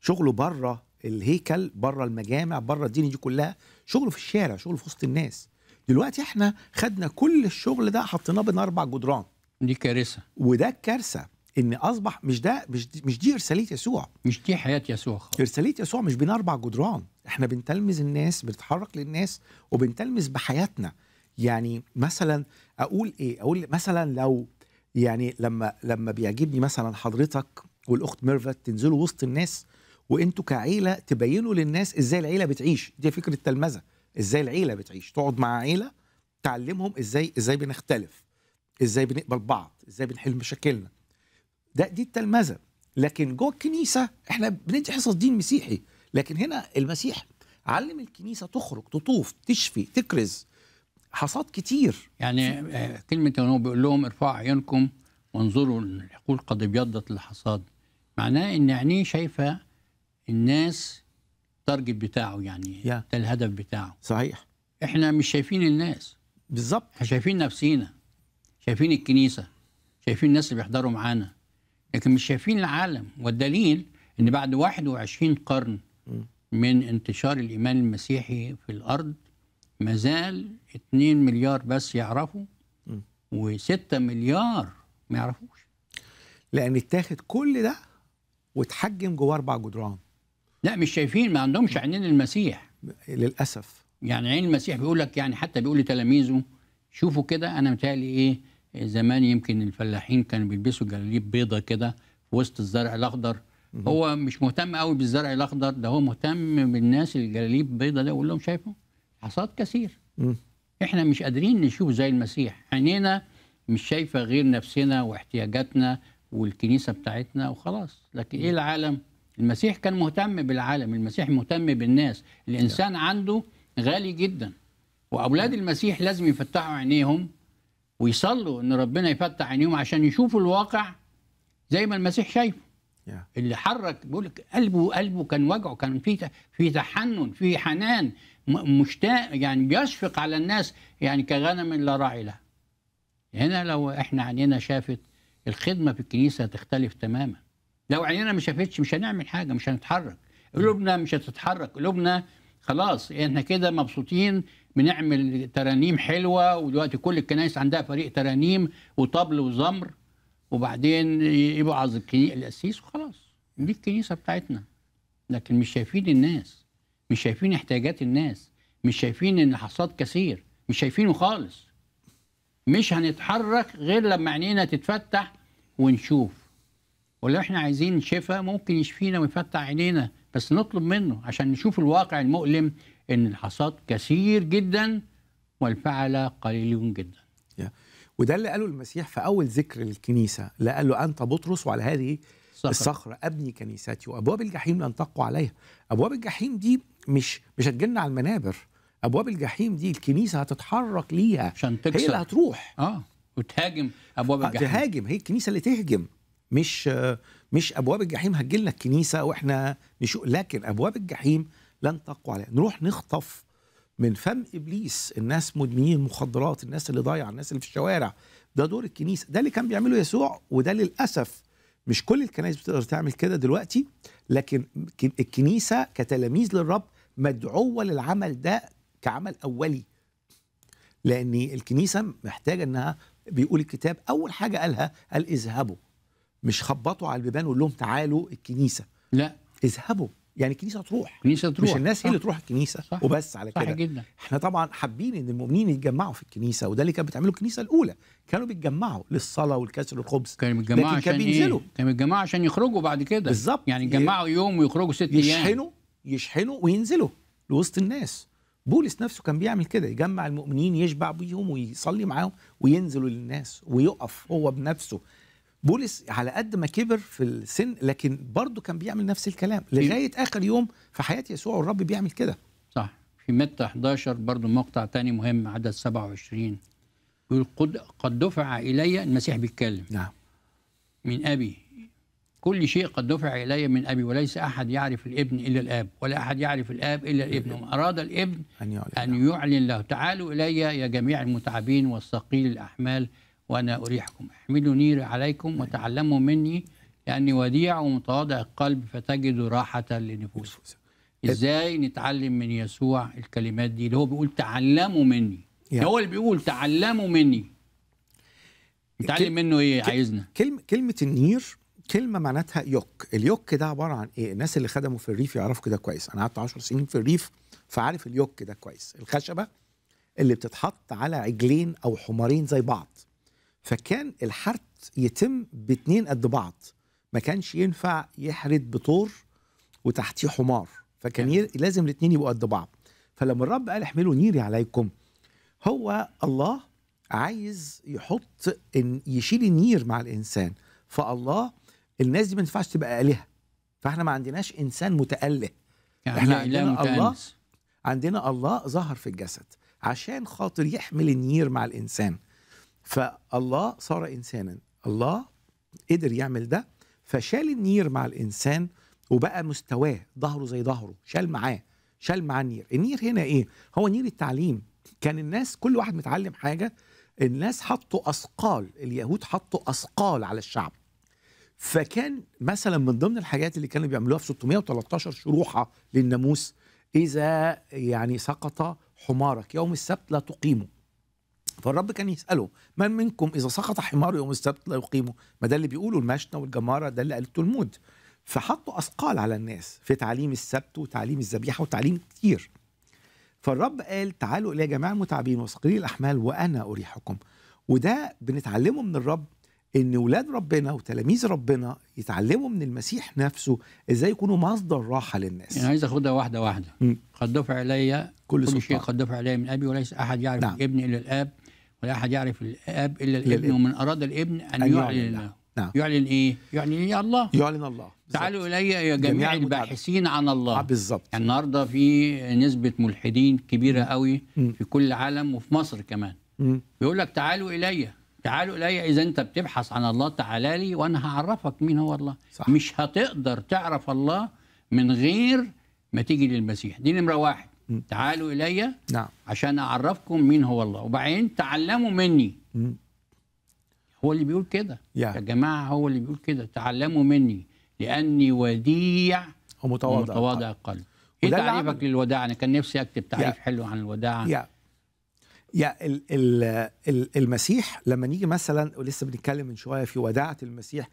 شغله بره الهيكل بره المجامع بره الدين دي كلها شغله في الشارع شغله في وسط الناس دلوقتي احنا خدنا كل الشغل ده حطيناه بين اربع جدران دي كارثه وده الكارثه ان اصبح مش ده مش دي, مش دي ارساليه يسوع مش دي حياه يسوع خالص ارساليه يسوع مش بين اربع جدران احنا بنتلمذ الناس بنتحرك للناس وبنتلمذ بحياتنا يعني مثلا اقول ايه اقول مثلا لو يعني لما لما بيعجبني مثلا حضرتك والاخت ميرفت تنزلوا وسط الناس وانتوا كعيله تبينوا للناس ازاي العيله بتعيش دي فكره التلمذه ازاي العيله بتعيش تقعد مع عيله تعلمهم ازاي ازاي بنختلف ازاي بنقبل بعض ازاي بنحل مشاكلنا ده دي التلمذه لكن جوه الكنيسه احنا بندي حصص دين مسيحي لكن هنا المسيح علم الكنيسه تخرج تطوف تشفي تكرز حصاد كتير يعني آه، كلمه هو بيقول لهم ارفعوا عيونكم وانظروا الحقول قد ابيضت للحصاد معناه ان عينيه شايفه الناس التارجت بتاعه يعني ده الهدف بتاعه صحيح احنا مش شايفين الناس بالظبط احنا شايفين نفسينا شايفين الكنيسه شايفين الناس اللي بيحضروا معانا لكن مش شايفين العالم والدليل ان بعد 21 قرن من انتشار الايمان المسيحي في الارض ما زال 2 مليار بس يعرفوا و6 مليار ما يعرفوش لان اتاخد كل ده واتحجم جوه اربع جدران لا مش شايفين ما عندهمش عينين المسيح للاسف يعني عين المسيح بيقول لك يعني حتى بيقول لتلاميذه شوفوا كده انا متهيألي ايه زمان يمكن الفلاحين كانوا بيلبسوا جلاليب بيضة كده في وسط الزرع الأخضر هو مش مهتم قوي بالزرع الأخضر ده هو مهتم بالناس الجلاليب بيضة ده يقول لهم شايفه حصاد كثير احنا مش قادرين نشوف زي المسيح عينينا مش شايفة غير نفسنا واحتياجاتنا والكنيسة بتاعتنا وخلاص لكن إيه العالم المسيح كان مهتم بالعالم المسيح مهتم بالناس الإنسان عنده غالي جدا وأولاد المسيح لازم يفتحوا عينيهم ويصلوا ان ربنا يفتح عينيهم عشان يشوفوا الواقع زي ما المسيح شايفه yeah. اللي حرك بيقول لك قلبه قلبه كان وجعه كان في في تحنن في حنان مشتاق يعني بيشفق على الناس يعني كغنم لا راعي لها هنا لو احنا عينينا شافت الخدمه في الكنيسه هتختلف تماما لو عينينا ما شافتش مش هنعمل حاجه مش هنتحرك mm. قلوبنا مش هتتحرك قلوبنا خلاص احنا كده مبسوطين بنعمل ترانيم حلوه ودلوقتي كل الكنائس عندها فريق ترانيم وطبل وزمر وبعدين يبعظ القسيس وخلاص دي الكنيسه بتاعتنا لكن مش شايفين الناس مش شايفين احتياجات الناس مش شايفين ان حصاد كثير مش شايفينه خالص مش هنتحرك غير لما عينينا تتفتح ونشوف ولو احنا عايزين شفاء ممكن يشفينا ويفتح عينينا بس نطلب منه عشان نشوف الواقع المؤلم ان الحصاد كثير جدا والفعل قليل جدا yeah. وده اللي قاله المسيح في اول ذكر للكنيسه لا قال له انت بطرس وعلى هذه صخر. الصخرة أبني كنيستي وأبواب الجحيم لن تقوى عليها أبواب الجحيم دي مش مش هتجن على المنابر أبواب الجحيم دي الكنيسة هتتحرك ليها عشان تكسر هي اللي هتروح اه وتهاجم أبواب آه، الجحيم هتهاجم تهاجم هي الكنيسة اللي تهجم مش مش أبواب الجحيم هتجي لنا الكنيسة وإحنا نشوق لكن أبواب الجحيم لن تقوى عليها نروح نخطف من فم ابليس الناس مدمنين المخدرات الناس اللي ضايعه الناس اللي في الشوارع ده دور الكنيسه ده اللي كان بيعمله يسوع وده للاسف مش كل الكنائس بتقدر تعمل كده دلوقتي لكن الكنيسه كتلاميذ للرب مدعوه للعمل ده كعمل اولي لان الكنيسه محتاجه انها بيقول الكتاب اول حاجه قالها قال اذهبوا مش خبطوا على البيبان وقول لهم تعالوا الكنيسه لا اذهبوا يعني الكنيسه تروح الكنيسه تروح مش الناس هي اللي تروح الكنيسه صح وبس على كده جدا احنا طبعا حابين ان المؤمنين يتجمعوا في الكنيسه وده اللي كانت بتعمله الكنيسه الاولى كانوا بيتجمعوا للصلاه والكسر والخبز كانوا بيتجمعوا عشان كان إيه؟ بينزلوا إيه؟ كانوا بيتجمعوا عشان يخرجوا بعد كده بالظبط يعني يتجمعوا يوم ويخرجوا ست ايام يشحنوا يشحنوا وينزلوا لوسط الناس بولس نفسه كان بيعمل كده يجمع المؤمنين يشبع بيهم ويصلي معاهم وينزلوا للناس ويقف هو بنفسه بولس على قد ما كبر في السن لكن برضه كان بيعمل نفس الكلام لغايه اخر يوم في حياه يسوع والرب بيعمل كده صح في متى 11 برضه مقطع تاني مهم عدد 27 يقول قد قد دفع الي المسيح بيتكلم نعم من ابي كل شيء قد دفع الي من ابي وليس احد يعرف الابن الا الاب ولا احد يعرف الاب الا الابن اراد الابن ان يعلن, أن يعلن له تعالوا الي يا جميع المتعبين والثقيل الاحمال وأنا أريحكم احملوا نيري عليكم وتعلموا مني لأني وديع ومتواضع القلب فتجدوا راحة لنفوسكم إزاي نتعلم من يسوع الكلمات دي اللي هو بيقول تعلموا مني يعني. هو اللي بيقول تعلموا مني نتعلم منه ايه عايزنا كلمه كلمه النير كلمه معناتها يوك اليوك ده عباره عن ايه الناس اللي خدموا في الريف يعرفوا كده كويس انا قعدت 10 سنين في الريف فعارف اليوك ده كويس الخشبه اللي بتتحط على عجلين او حمارين زي بعض فكان الحرث يتم باتنين قد بعض ما كانش ينفع يحرث بطور وتحتيه حمار فكان يعني. لازم الاتنين يبقوا قد بعض فلما الرب قال احملوا نيري عليكم هو الله عايز يحط ان يشيل النير مع الانسان فالله الناس دي ما ينفعش تبقى الهه فاحنا ما عندناش انسان متاله يعني احنا عندنا الله عندنا الله ظهر في الجسد عشان خاطر يحمل النير مع الانسان فالله صار إنسانا الله قدر يعمل ده فشال النير مع الإنسان وبقى مستواه ظهره زي ظهره شال معاه شال معاه النير النير هنا إيه هو نير التعليم كان الناس كل واحد متعلم حاجة الناس حطوا أثقال اليهود حطوا أثقال على الشعب فكان مثلا من ضمن الحاجات اللي كانوا بيعملوها في 613 شروحة للناموس إذا يعني سقط حمارك يوم السبت لا تقيمه فالرب كان يساله من منكم اذا سقط حمار يوم السبت لا يقيمه ما ده اللي بيقوله المشنا والجماره ده اللي قال التلمود فحطوا اثقال على الناس في تعليم السبت وتعليم الذبيحه وتعليم كتير فالرب قال تعالوا الى جماعه المتعبين وثقيل الاحمال وانا اريحكم وده بنتعلمه من الرب ان ولاد ربنا وتلاميذ ربنا يتعلموا من المسيح نفسه ازاي يكونوا مصدر راحه للناس يعني عايز اخدها واحده واحده قد دفع الي كل, كل شيء قد دفع الي من ابي وليس احد يعرف نعم. ابني الا الاب ولا أحد يعرف الآب إلا الابن ومن أراد الابن أن, أن يعلن الله نعم. يعلن إيه؟ يعلن إيه الله يعلن الله بالزبط. تعالوا إلي يا جميع, جميع الباحثين عن الله آه، بالظبط النهاردة في نسبة ملحدين كبيرة قوي في كل العالم وفي مصر كمان بيقول لك تعالوا إلي تعالوا إلي إذا أنت بتبحث عن الله تعالى لي وأنا هعرفك مين هو الله صح. مش هتقدر تعرف الله من غير ما تيجي للمسيح دي نمرة واحد تعالوا إلي نعم. عشان أعرفكم مين هو الله وبعدين تعلموا مني هو اللي بيقول كده يا جماعة هو اللي بيقول كده تعلموا مني لأني وديع ومتواضع, متواضع القلب ايه تعريفك للوداع انا كان نفسي اكتب تعريف يا. حلو عن الوداع يا يا الـ الـ المسيح لما نيجي مثلا ولسه بنتكلم من شويه في وداعه المسيح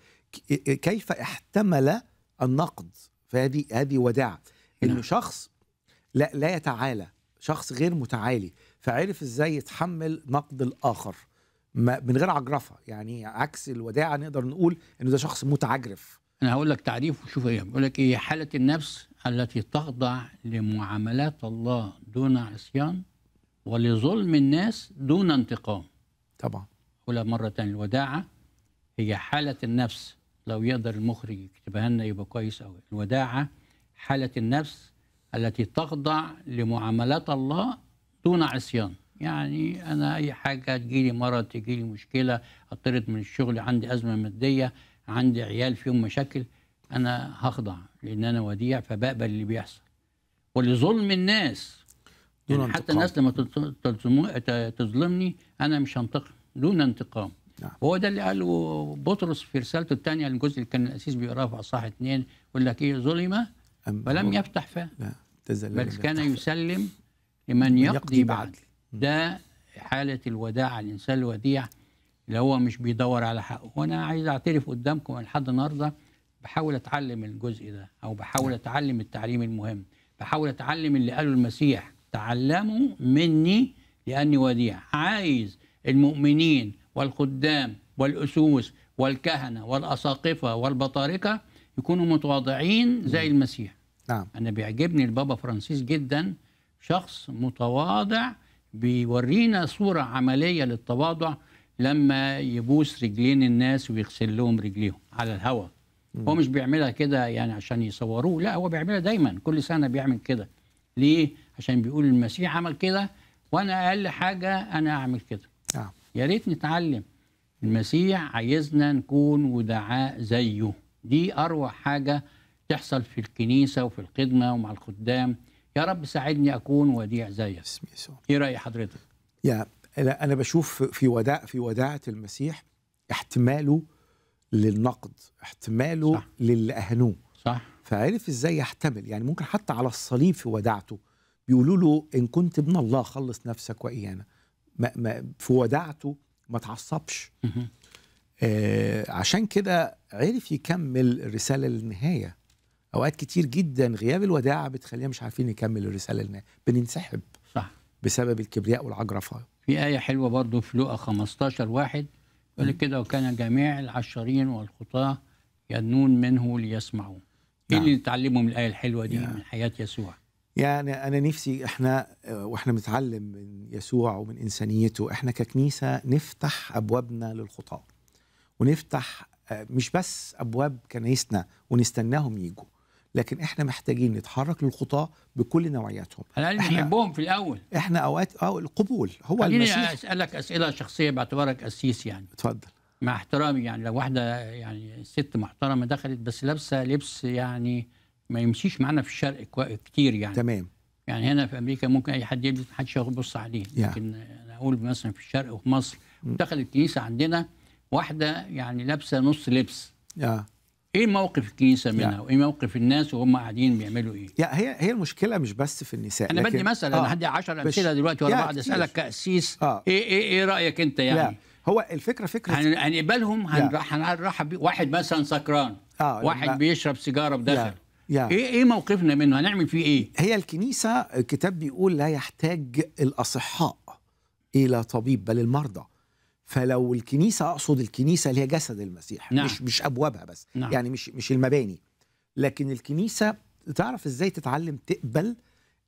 كيف احتمل النقد فهذه هذه وداعه انه نعم. شخص لا لا يتعالى شخص غير متعالي فعرف ازاي يتحمل نقد الاخر من غير عجرفه يعني عكس الوداعه نقدر نقول انه ده شخص متعجرف انا هقول لك تعريف وشوف ايه بيقول لك ايه حاله النفس التي تخضع لمعاملات الله دون عصيان ولظلم الناس دون انتقام طبعا ولا مره تانية الوداعه هي حاله النفس لو يقدر المخرج يكتبها لنا يبقى كويس قوي الوداعه حاله النفس التي تخضع لمعاملات الله دون عصيان يعني أنا أي حاجة تجيلي مرض تجيلي مشكلة أطرد من الشغل عندي أزمة مادية عندي عيال فيهم مشاكل أنا هخضع لأن أنا وديع فبقبل اللي بيحصل ولظلم الناس دون يعني حتى الناس لما تظلمني أنا مش هنتقم دون انتقام نعم. هو ده اللي قاله بطرس في رسالته الثانيه الجزء اللي كان الاسيس بيقراه في اصحاح اثنين يقول لك ايه ظلم ولم يفتح فاه نعم. بل كان يسلم لمن يقضي بعد ده حالة الوداع الإنسان الوديع اللي هو مش بيدور على حقه وأنا عايز أعترف قدامكم لحد النهاردة بحاول أتعلم الجزء ده أو بحاول نعم. أتعلم التعليم المهم بحاول أتعلم اللي قاله المسيح تعلموا مني لأني وديع عايز المؤمنين والخدام والأسوس والكهنة والأساقفة والبطاركة يكونوا متواضعين زي المسيح نعم انا بيعجبني البابا فرانسيس جدا شخص متواضع بيورينا صوره عمليه للتواضع لما يبوس رجلين الناس ويغسل لهم رجليهم على الهواء هو مش بيعملها كده يعني عشان يصوروه لا هو بيعملها دايما كل سنه بيعمل كده ليه عشان بيقول المسيح عمل كده وانا اقل حاجه انا اعمل كده نعم يا ريت نتعلم المسيح عايزنا نكون ودعاء زيه دي اروع حاجه تحصل في الكنيسه وفي الخدمه ومع الخدام يا رب ساعدني اكون وديع زيك ايه راي حضرتك يا انا بشوف في وداع في وداعه المسيح احتماله للنقد احتماله صح. للي اهنوه صح فعرف ازاي يحتمل يعني ممكن حتى على الصليب في وداعته بيقولوا له ان كنت ابن الله خلص نفسك وايانا ما ما في وداعته ما تعصبش آه عشان كده عرف يكمل الرساله للنهايه اوقات كتير جدا غياب الوداعه بتخلينا مش عارفين نكمل الرساله لنا بننسحب صح بسبب الكبرياء والعجرفه في ايه حلوه برضو في لقا 15 واحد يقول كده وكان جميع العشرين والخطاه يدنون منه ليسمعوا ايه اللي نتعلمه نعم. من الايه الحلوه دي يعني. من حياه يسوع يعني انا نفسي احنا واحنا بنتعلم من يسوع ومن انسانيته احنا ككنيسه نفتح ابوابنا للخطاه ونفتح آه، مش بس ابواب كنايسنا ونستناهم يجوا لكن احنا محتاجين نتحرك للخطاه بكل نوعياتهم انا بنحبهم في الاول احنا اوقات اه القبول هو المسيح اسالك اسئله شخصيه باعتبارك قسيس يعني اتفضل مع احترامي يعني لو واحده يعني ست محترمه دخلت بس لابسه لبس يعني ما يمشيش معانا في الشرق كتير يعني تمام يعني هنا في امريكا ممكن اي حد يلبس محدش يبص عليه لكن انا اقول مثلا في الشرق وفي مصر دخلت الكنيسه عندنا واحده يعني لابسه نص لبس yeah. ايه موقف الكنيسه يعني منها يعني. وايه موقف الناس وهم قاعدين بيعملوا ايه؟ يعني هي هي المشكله مش بس في النساء انا بدي مثلا آه انا عندي 10 امثله دلوقتي ورا بعض اسالك كاسيس آه. ايه ايه ايه رايك انت يعني؟ لا. هو الفكره فكره هنقبلهم هنرحب بيه واحد مثلا سكران آه واحد لا. بيشرب سيجاره بدخل يا. ايه ايه موقفنا منه هنعمل فيه ايه هي الكنيسه الكتاب بيقول لا يحتاج الاصحاء الى طبيب بل المرضى فلو الكنيسه اقصد الكنيسه اللي هي جسد المسيح نعم. مش مش ابوابها بس نعم. يعني مش مش المباني لكن الكنيسه تعرف ازاي تتعلم تقبل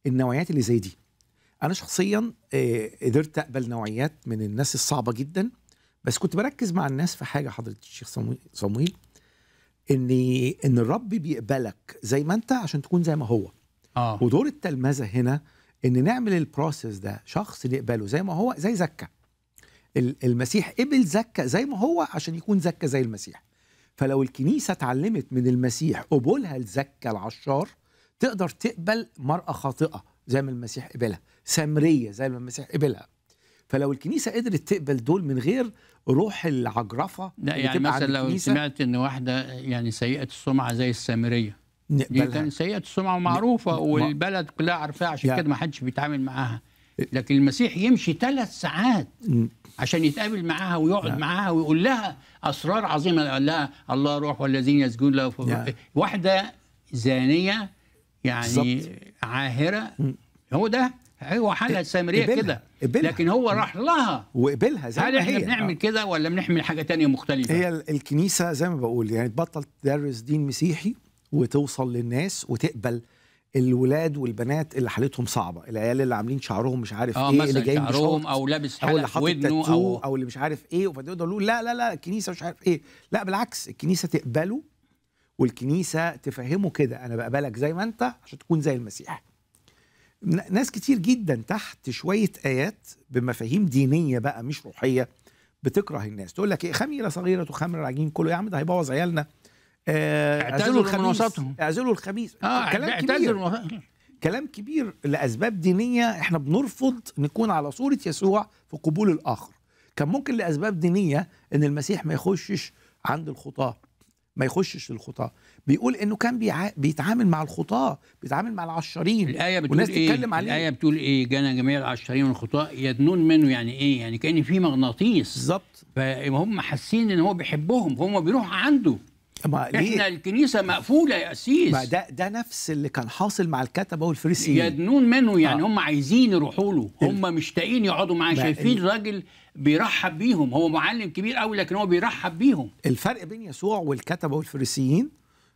النوعيات اللي زي دي انا شخصيا آه، قدرت اقبل نوعيات من الناس الصعبه جدا بس كنت بركز مع الناس في حاجه حضره الشيخ صمويل ان ان الرب بيقبلك زي ما انت عشان تكون زي ما هو آه. ودور التلمذه هنا ان نعمل البروسيس ده شخص نقبله زي ما هو زي زكه المسيح قبل زكا زي ما هو عشان يكون زكا زي المسيح فلو الكنيسه اتعلمت من المسيح قبولها لزكا العشار تقدر تقبل مرأة خاطئة زي ما المسيح قبلها سمريه زي ما المسيح قبلها فلو الكنيسة قدرت تقبل دول من غير روح العجرفة لا يعني مثلا لو سمعت ان واحدة يعني سيئة السمعة زي السامرية نقبلها. دي كانت سيئة السمعة ومعروفة والبلد كلها عارفاها عشان كده ما حدش بيتعامل معاها لكن المسيح يمشي ثلاث ساعات عشان يتقابل معاها ويقعد نعم. معاها ويقول لها اسرار عظيمه قال لها الله روح والذين يسجدون له نعم. واحده زانيه يعني بالزبط. عاهره م. هو ده هو حاله سامريه كده لكن هو راح لها وقبلها زي هل احنا بنعمل آه. كده ولا بنعمل حاجه تانية مختلفه هي الكنيسه زي ما بقول يعني تبطل تدرس دين مسيحي وتوصل للناس وتقبل الولاد والبنات اللي حالتهم صعبه العيال اللي عاملين شعرهم مش عارف آه، ايه اللي جاي شعرهم او لابس حاجه ودنه او او اللي مش عارف ايه فبيقعدوا يقولوا لا لا لا الكنيسه مش عارف ايه لا بالعكس الكنيسه تقبله والكنيسه تفهمه كده انا بقبلك زي ما انت عشان تكون زي المسيح ناس كتير جدا تحت شويه ايات بمفاهيم دينيه بقى مش روحيه بتكره الناس تقول لك ايه خميره صغيره وخمر العجين كله يا عم ده هيبوظ عيالنا آه، اعتزلوا الخميس اعتزلوا الخميس اه كلام كبير كلام كبير لاسباب دينيه احنا بنرفض نكون على صوره يسوع في قبول الاخر كان ممكن لاسباب دينيه ان المسيح ما يخشش عند الخطاه ما يخشش للخطاه بيقول انه كان بيع... بيتعامل مع الخطاه بيتعامل مع العشرين الايه بتقول والناس ايه تتكلم عليه الايه بتقول ايه جانا جميع العشرين والخطاه يدنون منه يعني ايه يعني كان في مغناطيس بالظبط فهم حاسين ان هو بيحبهم فهم بيروحوا عنده ما ليه؟ احنا الكنيسه مقفوله يا اسيس ما ده ده نفس اللي كان حاصل مع الكتبه والفريسيين يدنون منه يعني آه. هم عايزين يروحوا له هم ال... مشتاقين يقعدوا معاه شايفين راجل بيرحب بيهم هو معلم كبير قوي لكن هو بيرحب بيهم الفرق بين يسوع والكتبه والفريسيين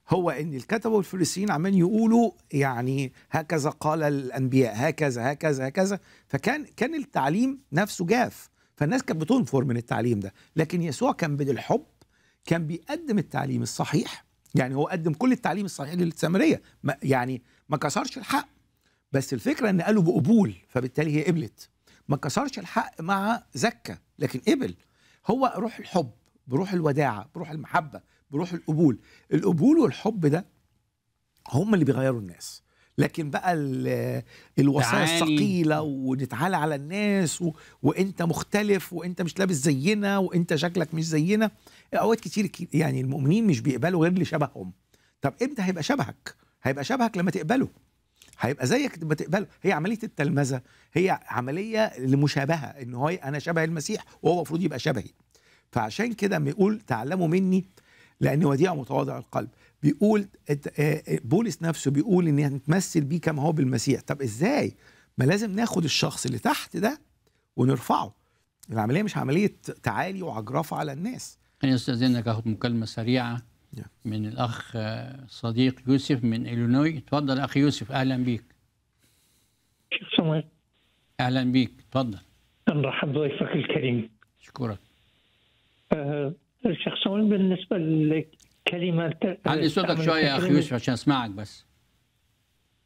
هو ان الكتبه والفريسيين عمالين يقولوا يعني هكذا قال الانبياء هكذا هكذا هكذا فكان كان التعليم نفسه جاف فالناس كانت بتنفر من التعليم ده لكن يسوع كان بالحب كان بيقدم التعليم الصحيح يعني هو قدم كل التعليم الصحيح للسامريه ما يعني ما كسرش الحق بس الفكره ان قالوا بقبول فبالتالي هي قبلت ما كسرش الحق مع زكه لكن قبل هو روح الحب بروح الوداعه بروح المحبه بروح القبول القبول والحب ده هم اللي بيغيروا الناس لكن بقى الوصايا الثقيله ونتعالى على الناس و... وانت مختلف وانت مش لابس زينا وانت شكلك مش زينا اوقات كتير يعني المؤمنين مش بيقبلوا غير اللي شبههم طب امتى هيبقى شبهك هيبقى شبهك لما تقبله هيبقى زيك لما تقبله هي عمليه التلمذه هي عمليه لمشابهه ان هو انا شبه المسيح وهو المفروض يبقى شبهي فعشان كده بيقول تعلموا مني لان وديع متواضع القلب بيقول آه، آه، بولس نفسه بيقول ان هنتمثل بيه كما هو بالمسيح طب ازاي ما لازم ناخد الشخص اللي تحت ده ونرفعه العمليه مش عمليه تعالي وعجرفه على الناس خليني استاذنك اخذ مكالمه سريعه من الاخ آه، صديق يوسف من الينوي تفضل أخي يوسف اهلا بيك اهلا بيك تفضل نرحب بضيفك الكريم اشكرك أه شخصيا بالنسبه لكلمة آه، علي صوتك شويه يا اخي يوسف عشان اسمعك بس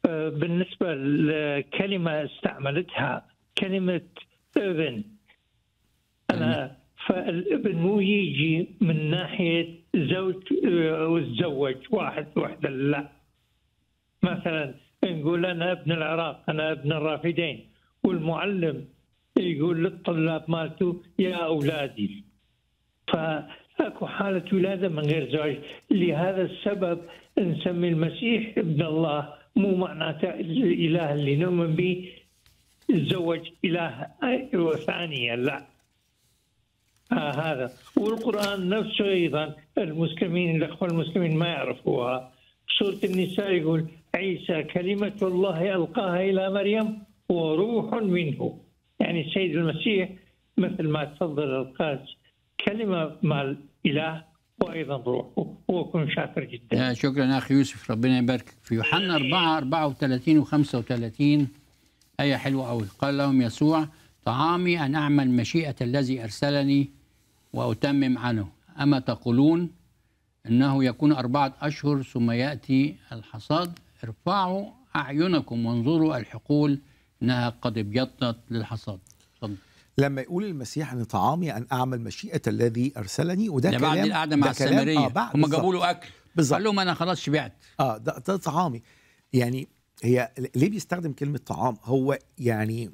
آه، بالنسبه لكلمه استعملتها كلمه اذن انا فالابن مو يجي من ناحيه زوج آه، وتزوج واحد وحده لا مثلا نقول انا ابن العراق انا ابن الرافدين والمعلم يقول للطلاب مالته يا اولادي فاكو حاله ولاده من غير زواج لهذا السبب نسمي المسيح ابن الله مو معناته الاله اللي نؤمن به تزوج اله آه، ثانيه لا آه هذا والقرآن نفسه أيضا المسلمين الأخوة المسلمين ما يعرفوها سورة النساء يقول عيسى كلمة الله ألقاها إلى مريم وروح منه يعني السيد المسيح مثل ما تفضل القاس كلمة مع الإله وأيضا روحه هو كن شاكر جدا شكرا أخي يوسف ربنا يبارك في يوحنا 4 34 و 35 آية حلوة أوي قال لهم يسوع طعامي أن أعمل مشيئة الذي أرسلني وأتمم عنه أما تقولون أنه يكون أربعة أشهر ثم يأتي الحصاد ارفعوا أعينكم وانظروا الحقول أنها قد ابيضت للحصاد لما يقول المسيح ان طعامي ان اعمل مشيئه الذي ارسلني وده ده كلام بعد القعده مع السامريه آه هم جابوا له اكل بالظبط قال لهم انا خلاص شبعت اه ده, ده طعامي يعني هي ليه بيستخدم كلمه طعام هو يعني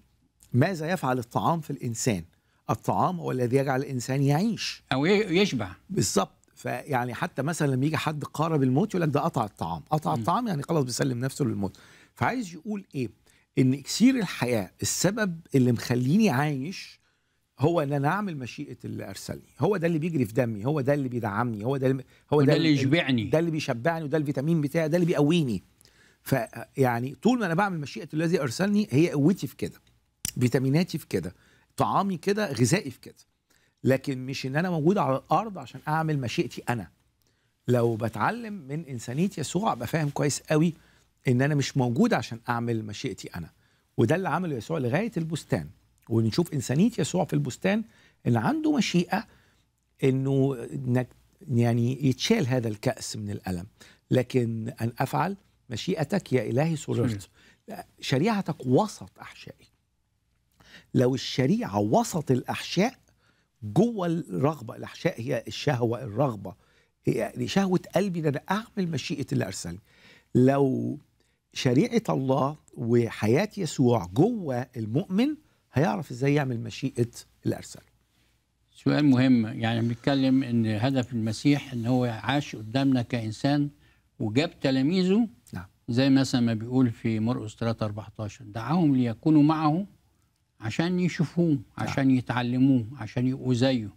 ماذا يفعل الطعام في الانسان الطعام هو الذي يجعل الانسان يعيش او يشبع بالظبط فيعني حتى مثلا لما يجي حد قارب الموت يقول لك ده قطع الطعام قطع الطعام يعني خلاص بيسلم نفسه للموت فعايز يقول ايه ان اكسير الحياه السبب اللي مخليني عايش هو ان انا اعمل مشيئه اللي ارسلني هو ده اللي بيجري في دمي هو ده اللي بيدعمني هو ده اللي هو ده اللي يشبعني ده اللي بيشبعني وده الفيتامين بتاعي ده اللي بيقويني فيعني طول ما انا بعمل مشيئه الذي ارسلني هي قوتي في كده فيتاميناتي في كده طعامي كده غذائي في كده لكن مش ان انا موجود على الارض عشان اعمل مشيئتي انا لو بتعلم من انسانيه يسوع ابقى فاهم كويس قوي ان انا مش موجود عشان اعمل مشيئتي انا وده اللي عمله يسوع لغايه البستان ونشوف انسانيه يسوع في البستان ان عنده مشيئه انه انك يعني يتشال هذا الكاس من الالم لكن ان افعل مشيئتك يا الهي سررت شريعتك وسط احشائي لو الشريعه وسط الاحشاء جوه الرغبه الاحشاء هي الشهوه الرغبه هي يعني شهوه قلبي ان انا اعمل مشيئه اللي ارسلني لو شريعه الله وحياه يسوع جوه المؤمن هيعرف ازاي يعمل مشيئه اللي ارسله سؤال مهم يعني بنتكلم ان هدف المسيح ان هو عاش قدامنا كانسان وجاب تلاميذه نعم. زي مثلا ما بيقول في مرقس 3 14 دعاهم ليكونوا معه عشان يشوفوه نعم. عشان يتعلموه عشان يبقوا زيه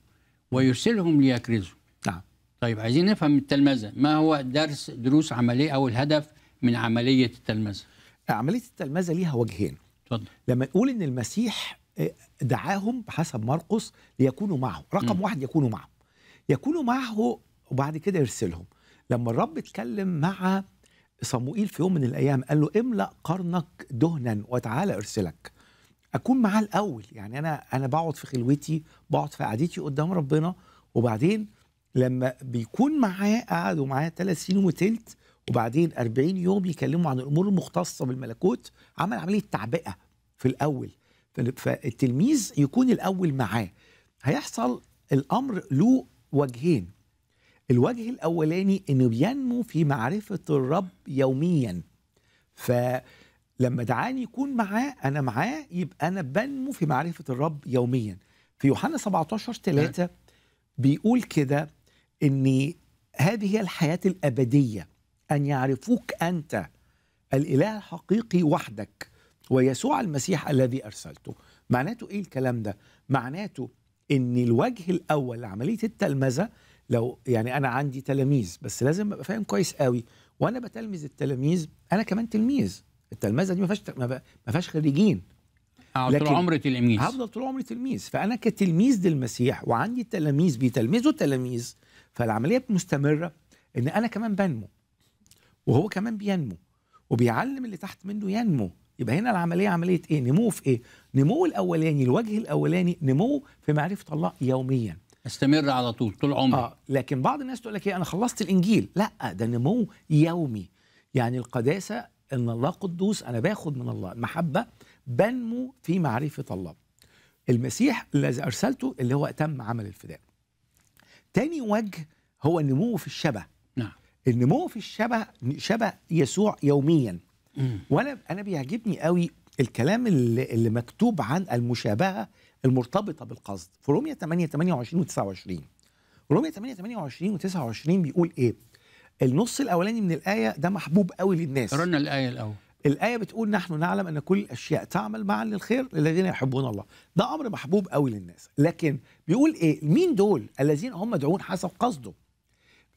ويرسلهم ليكرزوا نعم طيب عايزين نفهم التلمذه ما هو درس دروس عمليه او الهدف من عمليه التلمذه عمليه التلمذه ليها وجهين اتفضل لما نقول ان المسيح آه، دعاهم بحسب مرقس ليكونوا معه رقم م. واحد يكونوا معه يكونوا معه وبعد كده يرسلهم لما الرب اتكلم مع صموئيل في يوم من الايام قال له املا قرنك دهنا وتعالى ارسلك اكون معاه الاول يعني انا انا بقعد في خلوتي بقعد في قعدتي قدام ربنا وبعدين لما بيكون معاه قعدوا معاه ثلاث سنين وثلث وبعدين 40 يوم يكلموا عن الامور المختصه بالملكوت عمل عمليه تعبئه في الاول فالتلميذ يكون الاول معاه هيحصل الامر له وجهين الوجه الاولاني انه بينمو في معرفه الرب يوميا ف لما دعاني يكون معاه انا معاه يبقى انا بنمو في معرفه الرب يوميا في يوحنا 17 3 بيقول كده ان هذه هي الحياه الابديه ان يعرفوك انت الاله الحقيقي وحدك ويسوع المسيح الذي ارسلته معناته ايه الكلام ده معناته ان الوجه الاول لعمليه التلمذه لو يعني انا عندي تلاميذ بس لازم ابقى فاهم كويس قوي وانا بتلمذ التلاميذ انا كمان تلميذ التلمذه دي ما فيهاش ما فيهاش خريجين اه، طول عمري تلميذ هفضل طول عمري تلميذ فانا كتلميذ للمسيح وعندي تلاميذ بيتلمذوا تلاميذ فالعمليه مستمره ان انا كمان بنمو وهو كمان بينمو وبيعلم اللي تحت منه ينمو يبقى هنا العمليه عمليه ايه نمو في ايه نمو الاولاني الوجه الاولاني نمو في معرفه الله يوميا استمر على طول طول عمري اه لكن بعض الناس تقول لك ايه انا خلصت الانجيل لا ده نمو يومي يعني القداسه ان الله قدوس انا باخد من الله المحبه بنمو في معرفه الله المسيح الذي ارسلته اللي هو اتم عمل الفداء تاني وجه هو النمو في الشبه نعم النمو في الشبه شبه يسوع يوميا وانا انا بيعجبني قوي الكلام اللي, اللي مكتوب عن المشابهه المرتبطه بالقصد في رومية 8 28 و 29 رومية 8 28 و 29 بيقول ايه النص الاولاني من الايه ده محبوب قوي للناس قرنا الايه الاول الايه بتقول نحن نعلم ان كل الاشياء تعمل معا للخير للذين يحبون الله ده امر محبوب قوي للناس لكن بيقول ايه مين دول الذين هم مدعون حسب قصده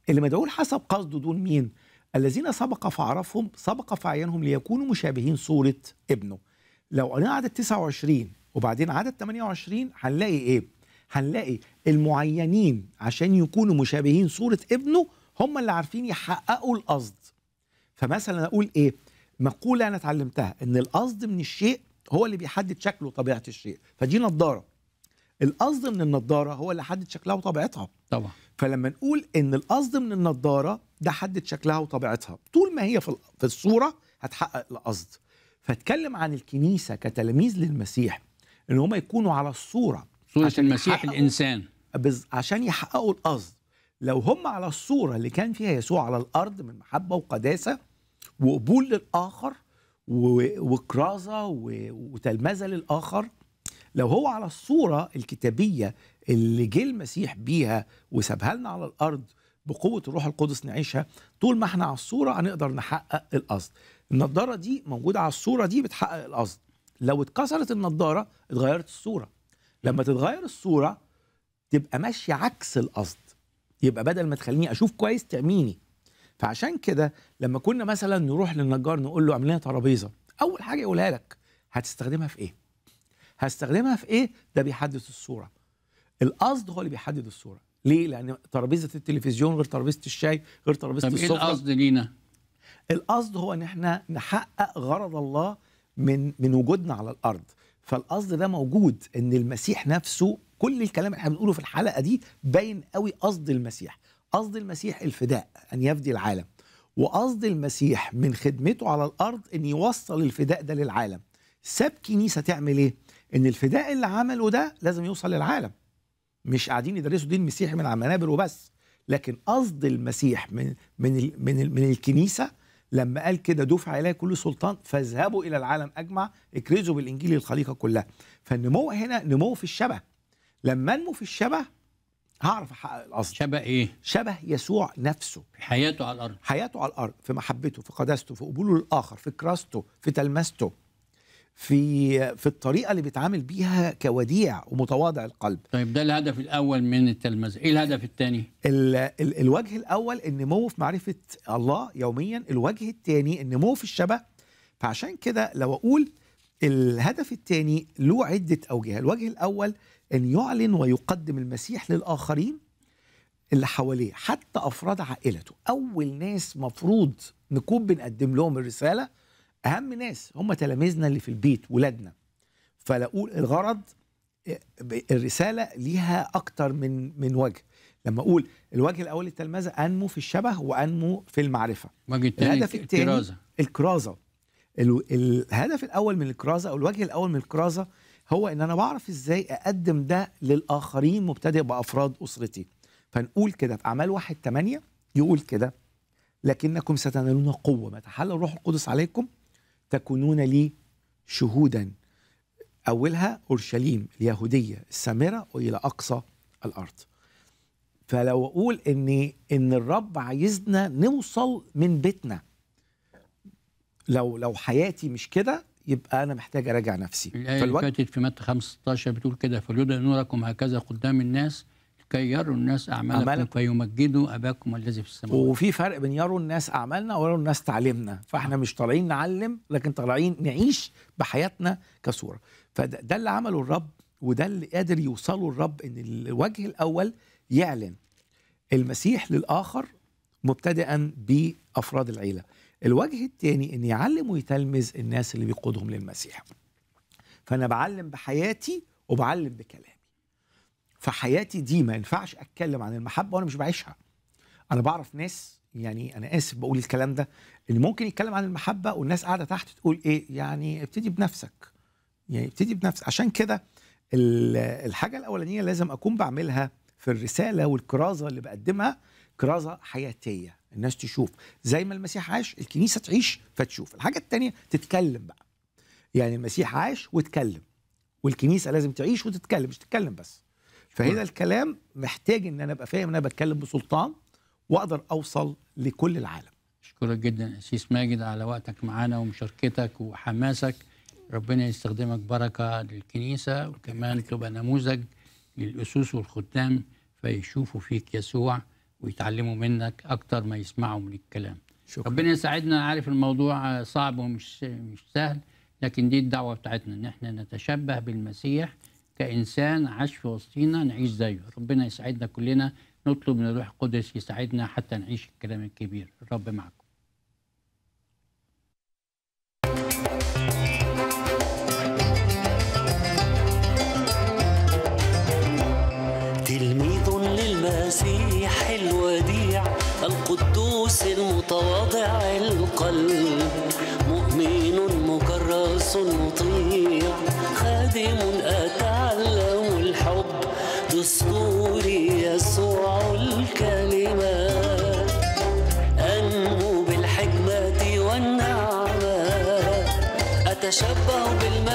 اللي مدعون حسب قصده دول مين الذين سبق فعرفهم سبق فعينهم ليكونوا مشابهين صوره ابنه لو قرينا عدد 29 وبعدين عدد 28 هنلاقي ايه هنلاقي المعينين عشان يكونوا مشابهين صوره ابنه هم اللي عارفين يحققوا القصد فمثلا اقول ايه مقوله انا اتعلمتها ان القصد من الشيء هو اللي بيحدد شكله وطبيعه الشيء فدي نظاره القصد من النظاره هو اللي حدد شكلها وطبيعتها طبعا فلما نقول ان القصد من النظاره ده حدد شكلها وطبيعتها طول ما هي في الصوره هتحقق القصد فاتكلم عن الكنيسه كتلاميذ للمسيح ان هم يكونوا على الصوره صوره المسيح الانسان عشان يحققوا القصد لو هم على الصورة اللي كان فيها يسوع على الأرض من محبة وقداسة وقبول للآخر وكرازة وتلمذة للآخر لو هو على الصورة الكتابية اللي جه المسيح بيها وسابها لنا على الأرض بقوة الروح القدس نعيشها طول ما احنا على الصورة هنقدر نحقق القصد النضارة دي موجودة على الصورة دي بتحقق القصد لو اتكسرت النضارة اتغيرت الصورة لما تتغير الصورة تبقى ماشية عكس القصد يبقى بدل ما تخليني اشوف كويس تعميني فعشان كده لما كنا مثلا نروح للنجار نقول له اعمل لنا ترابيزه اول حاجه يقولها لك هتستخدمها في ايه هستخدمها في ايه ده بيحدد الصوره القصد هو اللي بيحدد الصوره ليه لان ترابيزه التلفزيون غير ترابيزه الشاي غير ترابيزه السفره طب ايه القصد لينا القصد هو ان احنا نحقق غرض الله من من وجودنا على الارض فالقصد ده موجود ان المسيح نفسه كل الكلام اللي احنا بنقوله في الحلقه دي باين قوي قصد المسيح قصد المسيح الفداء ان يفدي العالم وقصد المسيح من خدمته على الارض ان يوصل الفداء ده للعالم ساب كنيسه تعمل ايه ان الفداء اللي عمله ده لازم يوصل للعالم مش قاعدين يدرسوا دين مسيحي من على المنابر وبس لكن قصد المسيح من من ال من, ال من الكنيسه لما قال كده دفع اليه كل سلطان فاذهبوا الى العالم اجمع اكرزوا بالانجيل الخليقه كلها فالنمو هنا نمو في الشبه لما انمو في الشبه هعرف احقق القصد شبه ايه شبه يسوع نفسه في حياته على الارض حياته على الارض في محبته في قداسته في قبوله للاخر في كراسته في تلمسته في في الطريقه اللي بيتعامل بيها كوديع ومتواضع القلب طيب ده الهدف الاول من التلمذه ايه الهدف الثاني ال ال الوجه الاول النمو في معرفه الله يوميا الوجه الثاني النمو في الشبه فعشان كده لو اقول الهدف الثاني له عده اوجه الوجه الاول أن يعلن ويقدم المسيح للآخرين اللي حواليه حتى أفراد عائلته أول ناس مفروض نكون بنقدم لهم الرسالة أهم ناس هم تلاميذنا اللي في البيت ولادنا فلاقول الغرض آه، الرسالة ليها أكتر من من وجه لما أقول الوجه الأول للتلمذة أنمو في الشبه وأنمو في المعرفة الهدف الثاني الكرازة الكرازة الهدف الأول من الكرازة أو الوجه الأول من الكرازة هو ان انا بعرف ازاي اقدم ده للاخرين مبتدئ بافراد اسرتي فنقول كده في اعمال واحد تمانية يقول كده لكنكم ستنالون قوه ما تحل الروح القدس عليكم تكونون لي شهودا اولها اورشليم اليهوديه السامره والى اقصى الارض فلو اقول ان ان الرب عايزنا نوصل من بيتنا لو لو حياتي مش كده يبقى انا محتاج اراجع نفسي الايه اللي فاتت في متى 15 بتقول كده فلولا نوركم هكذا قدام الناس كي يروا الناس أعمالكم, فيمجدوا أباكم الذي في السماوات وفي فرق بين يروا الناس أعمالنا ويروا الناس تعليمنا فإحنا مش طالعين نعلم لكن طالعين نعيش بحياتنا كصورة فده اللي عمله الرب وده اللي قادر يوصله الرب إن الوجه الأول يعلن المسيح للآخر مبتدئا بأفراد العيلة الوجه الثاني ان يعلم ويتلمذ الناس اللي بيقودهم للمسيح فانا بعلم بحياتي وبعلم بكلامي فحياتي دي ما ينفعش اتكلم عن المحبه وانا مش بعيشها انا بعرف ناس يعني انا اسف بقول الكلام ده اللي ممكن يتكلم عن المحبه والناس قاعده تحت تقول ايه يعني ابتدي بنفسك يعني ابتدي بنفسك عشان كده الحاجه الاولانيه لازم اكون بعملها في الرساله والكرازه اللي بقدمها كرازه حياتيه الناس تشوف زي ما المسيح عاش الكنيسه تعيش فتشوف الحاجه الثانيه تتكلم بقى يعني المسيح عاش واتكلم والكنيسه لازم تعيش وتتكلم مش تتكلم بس فهنا الكلام محتاج ان انا ابقى فاهم ان انا بتكلم بسلطان واقدر اوصل لكل العالم اشكرك جدا قسيس ماجد على وقتك معانا ومشاركتك وحماسك ربنا يستخدمك بركه للكنيسه وكمان تبقى نموذج للاسوس والخدام فيشوفوا فيك يسوع ويتعلموا منك اكتر ما يسمعوا من الكلام شكرا. ربنا يساعدنا عارف الموضوع صعب ومش مش سهل لكن دي الدعوه بتاعتنا ان احنا نتشبه بالمسيح كانسان عاش في وسطينا نعيش زيه ربنا يساعدنا كلنا نطلب من الروح القدس يساعدنا حتى نعيش الكلام الكبير الرب معكم تشبهوا بالماء